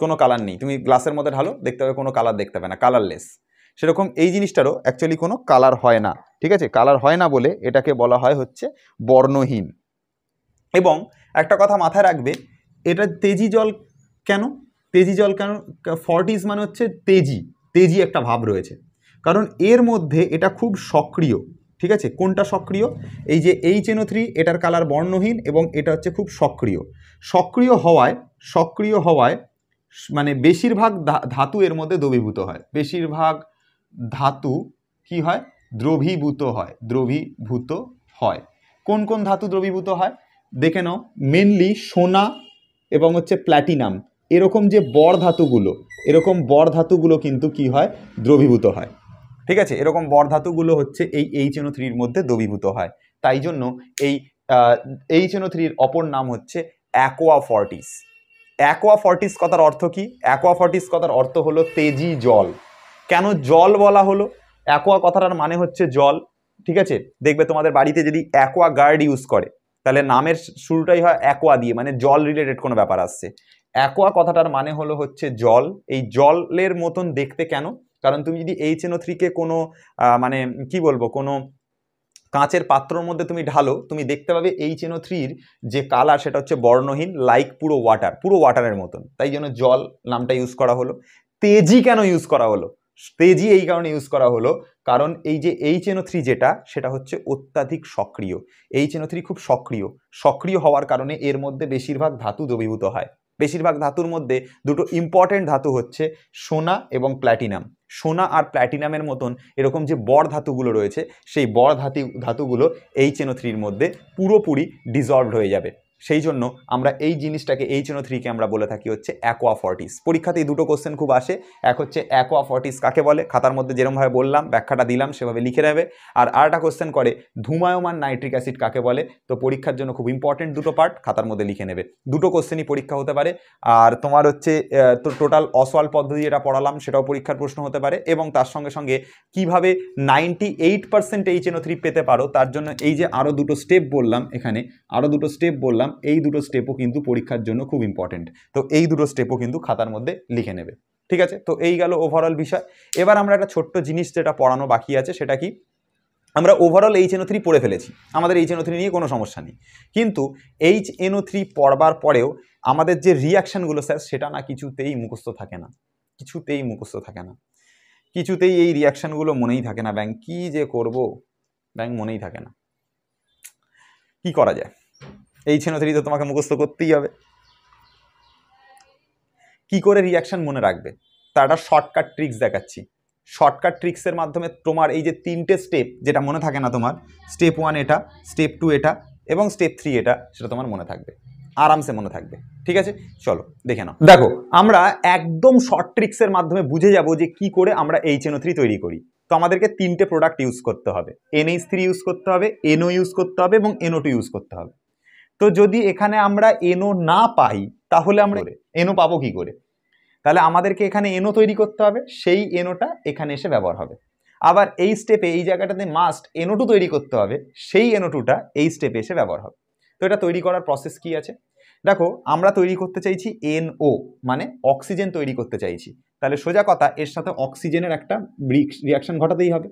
কোনো কালার নেই তুমি গ্লাসের মধ্যে ঢালো দেখতে পাবে কোনো কালার দেখতে পাবে না কালারলেস সেরকম এই জিনিসটারও অ্যাকচুয়ালি কোনো কালার হয় না ঠিক আছে কালার হয় না বলে এটাকে বলা হয় হচ্ছে বর্ণহীন এবং একটা কথা মাথায় রাখবে এটা তেজি জল কেন তেজি জল কেন ফর্টিস মানে হচ্ছে তেজি তেজি একটা ভাব রয়েছে কারণ এর মধ্যে এটা খুব সক্রিয় ঠিক আছে কোনটা সক্রিয় এই যে এইচ এনও থ্রি এটার কালার বর্ণহীন এবং এটা হচ্ছে খুব সক্রিয় সক্রিয় হওয়ায় সক্রিয় হওয়ায় মানে বেশিরভাগ ধাতু এর মধ্যে দ্রবীভূত হয় বেশিরভাগ ধাতু কি হয় দ্রবীভূত হয় দ্রবীভূত হয় কোন কোন ধাতু দ্রবীভূত হয় দেখে নাও মেনলি সোনা এবং হচ্ছে প্ল্যাটিনাম এরকম যে বর ধাতুগুলো এরকম বর ধাতুগুলো কিন্তু কি হয় দ্রবীভূত হয় ঠিক আছে এরকম বরধাতুগুলো হচ্ছে এই এইচ এনও থ্রির মধ্যে দ্রবীভূত হয় তাই জন্য এই এইচ এনও থ্রির অপর নাম হচ্ছে অ্যাকোয়া ফর্টিস অ্যাকোয়া ফর্টিস কথার অর্থ কি অ্যাকোয়া ফর্টিস কথার অর্থ হলো তেজি জল কেন জল বলা হলো অ্যাকোয়া কথাটার মানে হচ্ছে জল ঠিক আছে দেখবে তোমাদের বাড়িতে যদি অ্যাকোয়া গার্ড ইউজ করে তাহলে নামের শুরুটাই হয় অ্যাকোয়া দিয়ে মানে জল রিলেটেড কোনো ব্যাপার আসছে অ্যাকোয়া কথাটার মানে হলো হচ্ছে জল এই জলের মতন দেখতে কেন কারণ তুমি যদি এইচএনও থ্রিকে কোনো মানে কি বলবো কোনো কাঁচের পাত্রর মধ্যে তুমি ঢালো তুমি দেখতে পাবে এইচ এনও থ্রির যে কালার সেটা হচ্ছে বর্ণহীন লাইক পুরো ওয়াটার পুরো ওয়াটারের মতন তাই জন্য জল নামটা ইউজ করা হলো তেজি কেন ইউজ করা হলো তেজি এই কারণে ইউজ করা হলো কারণ এই যে এইচ এনও থ্রি যেটা সেটা হচ্ছে অত্যাধিক সক্রিয় এইচ এনও থ্রি খুব সক্রিয় সক্রিয় হওয়ার কারণে এর মধ্যে বেশিরভাগ ধাতু দ্রবীভূত হয় বেশিরভাগ ধাতুর মধ্যে দুটো ইম্পর্ট্যান্ট ধাতু হচ্ছে সোনা এবং প্ল্যাটিনাম সোনা আর প্ল্যাটিনামের মতন এরকম যে বড় ধাতুগুলো রয়েছে সেই বড় ধাতু ধাতুগুলো এন ও থ্রির মধ্যে পুরোপুরি ডিজলভড হয়ে যাবে সেই জন্য আমরা এই জিনিসটাকে এইচ এনও থ্রিকে আমরা বলে থাকি হচ্ছে অ্যাকোয়া ফর্টিস পরীক্ষাতে এই দুটো কোশ্চেন খুব আসে এক হচ্ছে অ্যাকোয়া ফর্টিস কাকে বলে খাতার মধ্যে যেরমভাবে বললাম ব্যাখ্যাটা দিলাম সেভাবে লিখে নেবে আর আরেকটা কোশ্চেন করে ধুমায়মান নাইট্রিক অ্যাসিড কাকে বলে তো পরীক্ষার জন্য খুব ইম্পর্টেন্ট দুটো পার্ট খাতার মধ্যে লিখে নেবে দুটো কোশ্চেনই পরীক্ষা হতে পারে আর তোমার হচ্ছে তো টোটাল অসওয়াল পদ্ধতি যেটা পড়ালাম সেটাও পরীক্ষার প্রশ্ন হতে পারে এবং তার সঙ্গে সঙ্গে কিভাবে ninety eight percent H NO three পেতে পারো তার জন্য এই যে আরও দুটো স্টেপ বললাম এখানে আরও দুটো স্টেপ বললাম বললাম এই দুটো স্টেপও কিন্তু পরীক্ষার জন্য খুব ইম্পর্টেন্ট তো এই দুটো স্টেপও কিন্তু খাতার মধ্যে লিখে নেবে ঠিক আছে তো এই গেল ওভারঅল বিষয় এবার আমরা একটা ছোট্ট জিনিস যেটা পড়ানো বাকি আছে সেটা কি আমরা ওভারঅল এইচ এনও থ্রি পড়ে ফেলেছি আমাদের এইচ এনও থ্রি নিয়ে কোনো সমস্যা নেই কিন্তু এইচ এনও থ্রি পড়বার পরেও আমাদের যে রিয়াকশানগুলো স্যার সেটা না কিছুতেই মুখস্থ থাকে না কিছুতেই মুখস্থ থাকে না কিছুতেই এই রিয়াকশানগুলো মনেই থাকে না ব্যাং কী যে করব ব্যাং মনেই থাকে না কি করা যায় এই ছিল তো তোমাকে মুখস্থ করতেই হবে কি করে রিয়াকশান মনে রাখবে তার একটা শর্টকাট ট্রিক্স দেখাচ্ছি শর্টকাট ট্রিক্সের মাধ্যমে তোমার এই যে তিনটে স্টেপ যেটা মনে থাকে না তোমার স্টেপ ওয়ান এটা স্টেপ টু এটা এবং স্টেপ থ্রি এটা সেটা তোমার মনে থাকবে আরামসে মনে থাকবে ঠিক আছে চলো দেখে নাও দেখো আমরা একদম শর্ট ট্রিক্সের মাধ্যমে বুঝে যাব যে কি করে আমরা এইচ এনও থ্রি তৈরি করি তো আমাদেরকে তিনটে প্রোডাক্ট ইউজ করতে হবে এনএইচ থ্রি ইউজ করতে হবে এনও ইউজ করতে হবে এবং এনও টু ইউজ করতে হবে তো যদি এখানে আমরা এনো না পাই তাহলে আমরা এনো পাবো কি করে তাহলে আমাদেরকে এখানে এনো তৈরি করতে হবে সেই এনোটা এখানে এসে ব্যবহার হবে আবার এই স্টেপে এই জায়গাটাতে মাস্ট এনোটু টু তৈরি করতে হবে সেই এনোটুটা টুটা এই স্টেপে এসে ব্যবহার হবে তো এটা তৈরি করার প্রসেস কি আছে দেখো আমরা তৈরি করতে চাইছি এনও মানে অক্সিজেন তৈরি করতে চাইছি তাহলে সোজা কথা এর সাথে অক্সিজেনের একটা রিয়াকশান ঘটাতেই হবে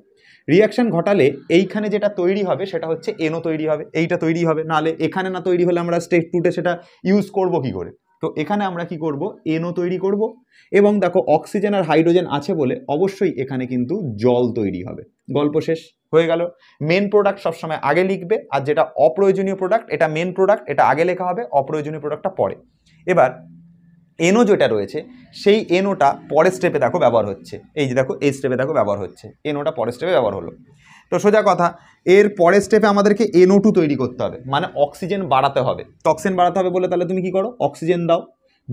রিয়াকশান ঘটালে এইখানে যেটা তৈরি হবে সেটা হচ্ছে এনও তৈরি হবে এইটা তৈরি হবে নাহলে এখানে না তৈরি হলে আমরা স্টেট টুটে সেটা ইউজ করব কি করে তো এখানে আমরা কি করব এনও তৈরি করব এবং দেখো অক্সিজেন আর হাইড্রোজেন আছে বলে অবশ্যই এখানে কিন্তু জল তৈরি হবে গল্প শেষ হয়ে গেল মেন প্রোডাক্ট সবসময় আগে লিখবে আর যেটা অপ্রয়োজনীয় প্রোডাক্ট এটা মেন প্রোডাক্ট এটা আগে লেখা হবে অপ্রয়োজনীয় প্রোডাক্টটা পরে এবার এনও যেটা রয়েছে সেই এনওটা পরের স্টেপে দেখো ব্যবহার হচ্ছে এই যে দেখো এই স্টেপে দেখো ব্যবহার হচ্ছে এনওটা পরের স্টেপে ব্যবহার হলো তো সোজা কথা এর পরের স্টেপে আমাদেরকে এনও টু তৈরি করতে হবে মানে অক্সিজেন বাড়াতে হবে টক্সিজেন বাড়াতে হবে বলে তাহলে তুমি কি করো অক্সিজেন দাও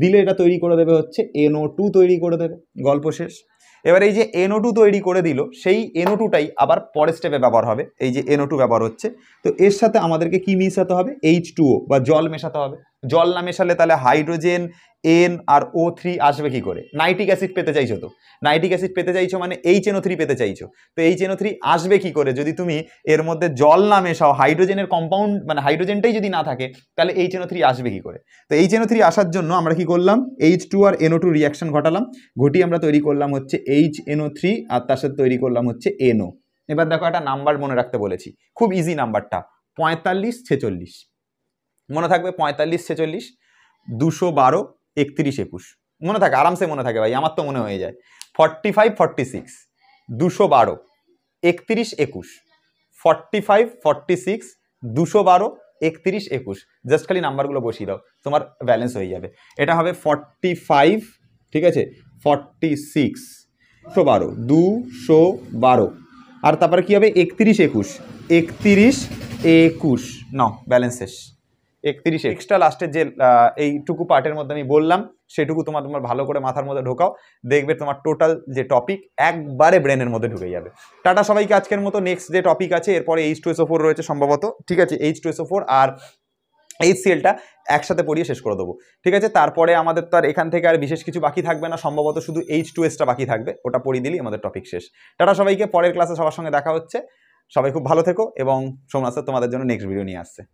দিলে এটা তৈরি করে দেবে হচ্ছে এনও টু তৈরি করে দেবে গল্প শেষ এবার এই যে এনও টু তৈরি করে দিল সেই এনও টুটাই আবার পরের স্টেপে ব্যবহার হবে এই যে এনও টু ব্যবহার হচ্ছে তো এর সাথে আমাদেরকে কি মিশাতে হবে এইচ টুও বা জল মেশাতে হবে জল না মেশালে তাহলে হাইড্রোজেন এন আর ও থ্রি আসবে কি করে নাইট্রিক অ্যাসিড পেতে চাইছো তো নাইট্রিক অ্যাসিড পেতে চাইছো মানে এইচ এনও থ্রি পেতে চাইছো তো এইচ এনও থ্রি আসবে কি করে যদি তুমি এর মধ্যে জল না মেশাও হাইড্রোজেনের কম্পাউন্ড মানে হাইড্রোজেনটাই যদি না থাকে তাহলে এইচ এনও থ্রি আসবে কি করে তো এইচ এনও থ্রি আসার জন্য আমরা কি করলাম এইচ টু আর এনও টু রিয়াকশন ঘটালাম ঘটিয়ে আমরা তৈরি করলাম হচ্ছে এইচ এনও থ্রি আর তার সাথে তৈরি করলাম হচ্ছে এনও এবার দেখো একটা নাম্বার মনে রাখতে বলেছি খুব ইজি নাম্বারটা পঁয়তাল্লিশ ছেচল্লিশ মনে থাকবে পঁয়তাল্লিশ ছেচল্লিশ দুশো বারো একত্রিশ একুশ মনে থাকে আরামসে মনে থাকে ভাই আমার তো মনে হয়ে যায় ফর্টি ফাইভ ফর্টি সিক্স দুশো বারো একত্রিশ একুশ ফর্টি ফাইভ ফর্টি সিক্স দুশো বারো একত্রিশ একুশ জাস্ট খালি নাম্বারগুলো বসিয়ে দাও তোমার ব্যালেন্স হয়ে যাবে এটা হবে ফর্টি ফাইভ ঠিক আছে ফর্টি সিক্স দুশো বারো দুশো বারো আর তারপরে কী হবে একত্রিশ একুশ একত্রিশ একুশ ন ব্যালেন্স শেষ একত্রিশ এক্সট্রা লাস্টের যে এইটুকু পার্টের মধ্যে আমি বললাম সেটুকু তোমার তোমার ভালো করে মাথার মধ্যে ঢোকাও দেখবে তোমার টোটাল যে টপিক একবারে ব্রেনের মধ্যে ঢুকে যাবে টাটা সবাইকে আজকের মতো নেক্সট যে টপিক আছে এরপরে এইচ টু এসও ফোর রয়েছে সম্ভবত ঠিক আছে এইচ টু এসও ফোর আর এইচ সিএলটা একসাথে পড়িয়ে শেষ করে দেবো ঠিক আছে তারপরে আমাদের তো আর এখান থেকে আর বিশেষ কিছু বাকি থাকবে না সম্ভবত শুধু এইচ টু বাকি থাকবে ওটা পড়িয়ে দিলেই আমাদের টপিক শেষ টাটা সবাইকে পরের ক্লাসে সবার সঙ্গে দেখা হচ্ছে সবাই খুব ভালো থেকো এবং সোমনাথ স্যার তোমাদের জন্য নেক্সট ভিডিও নিয়ে আসছে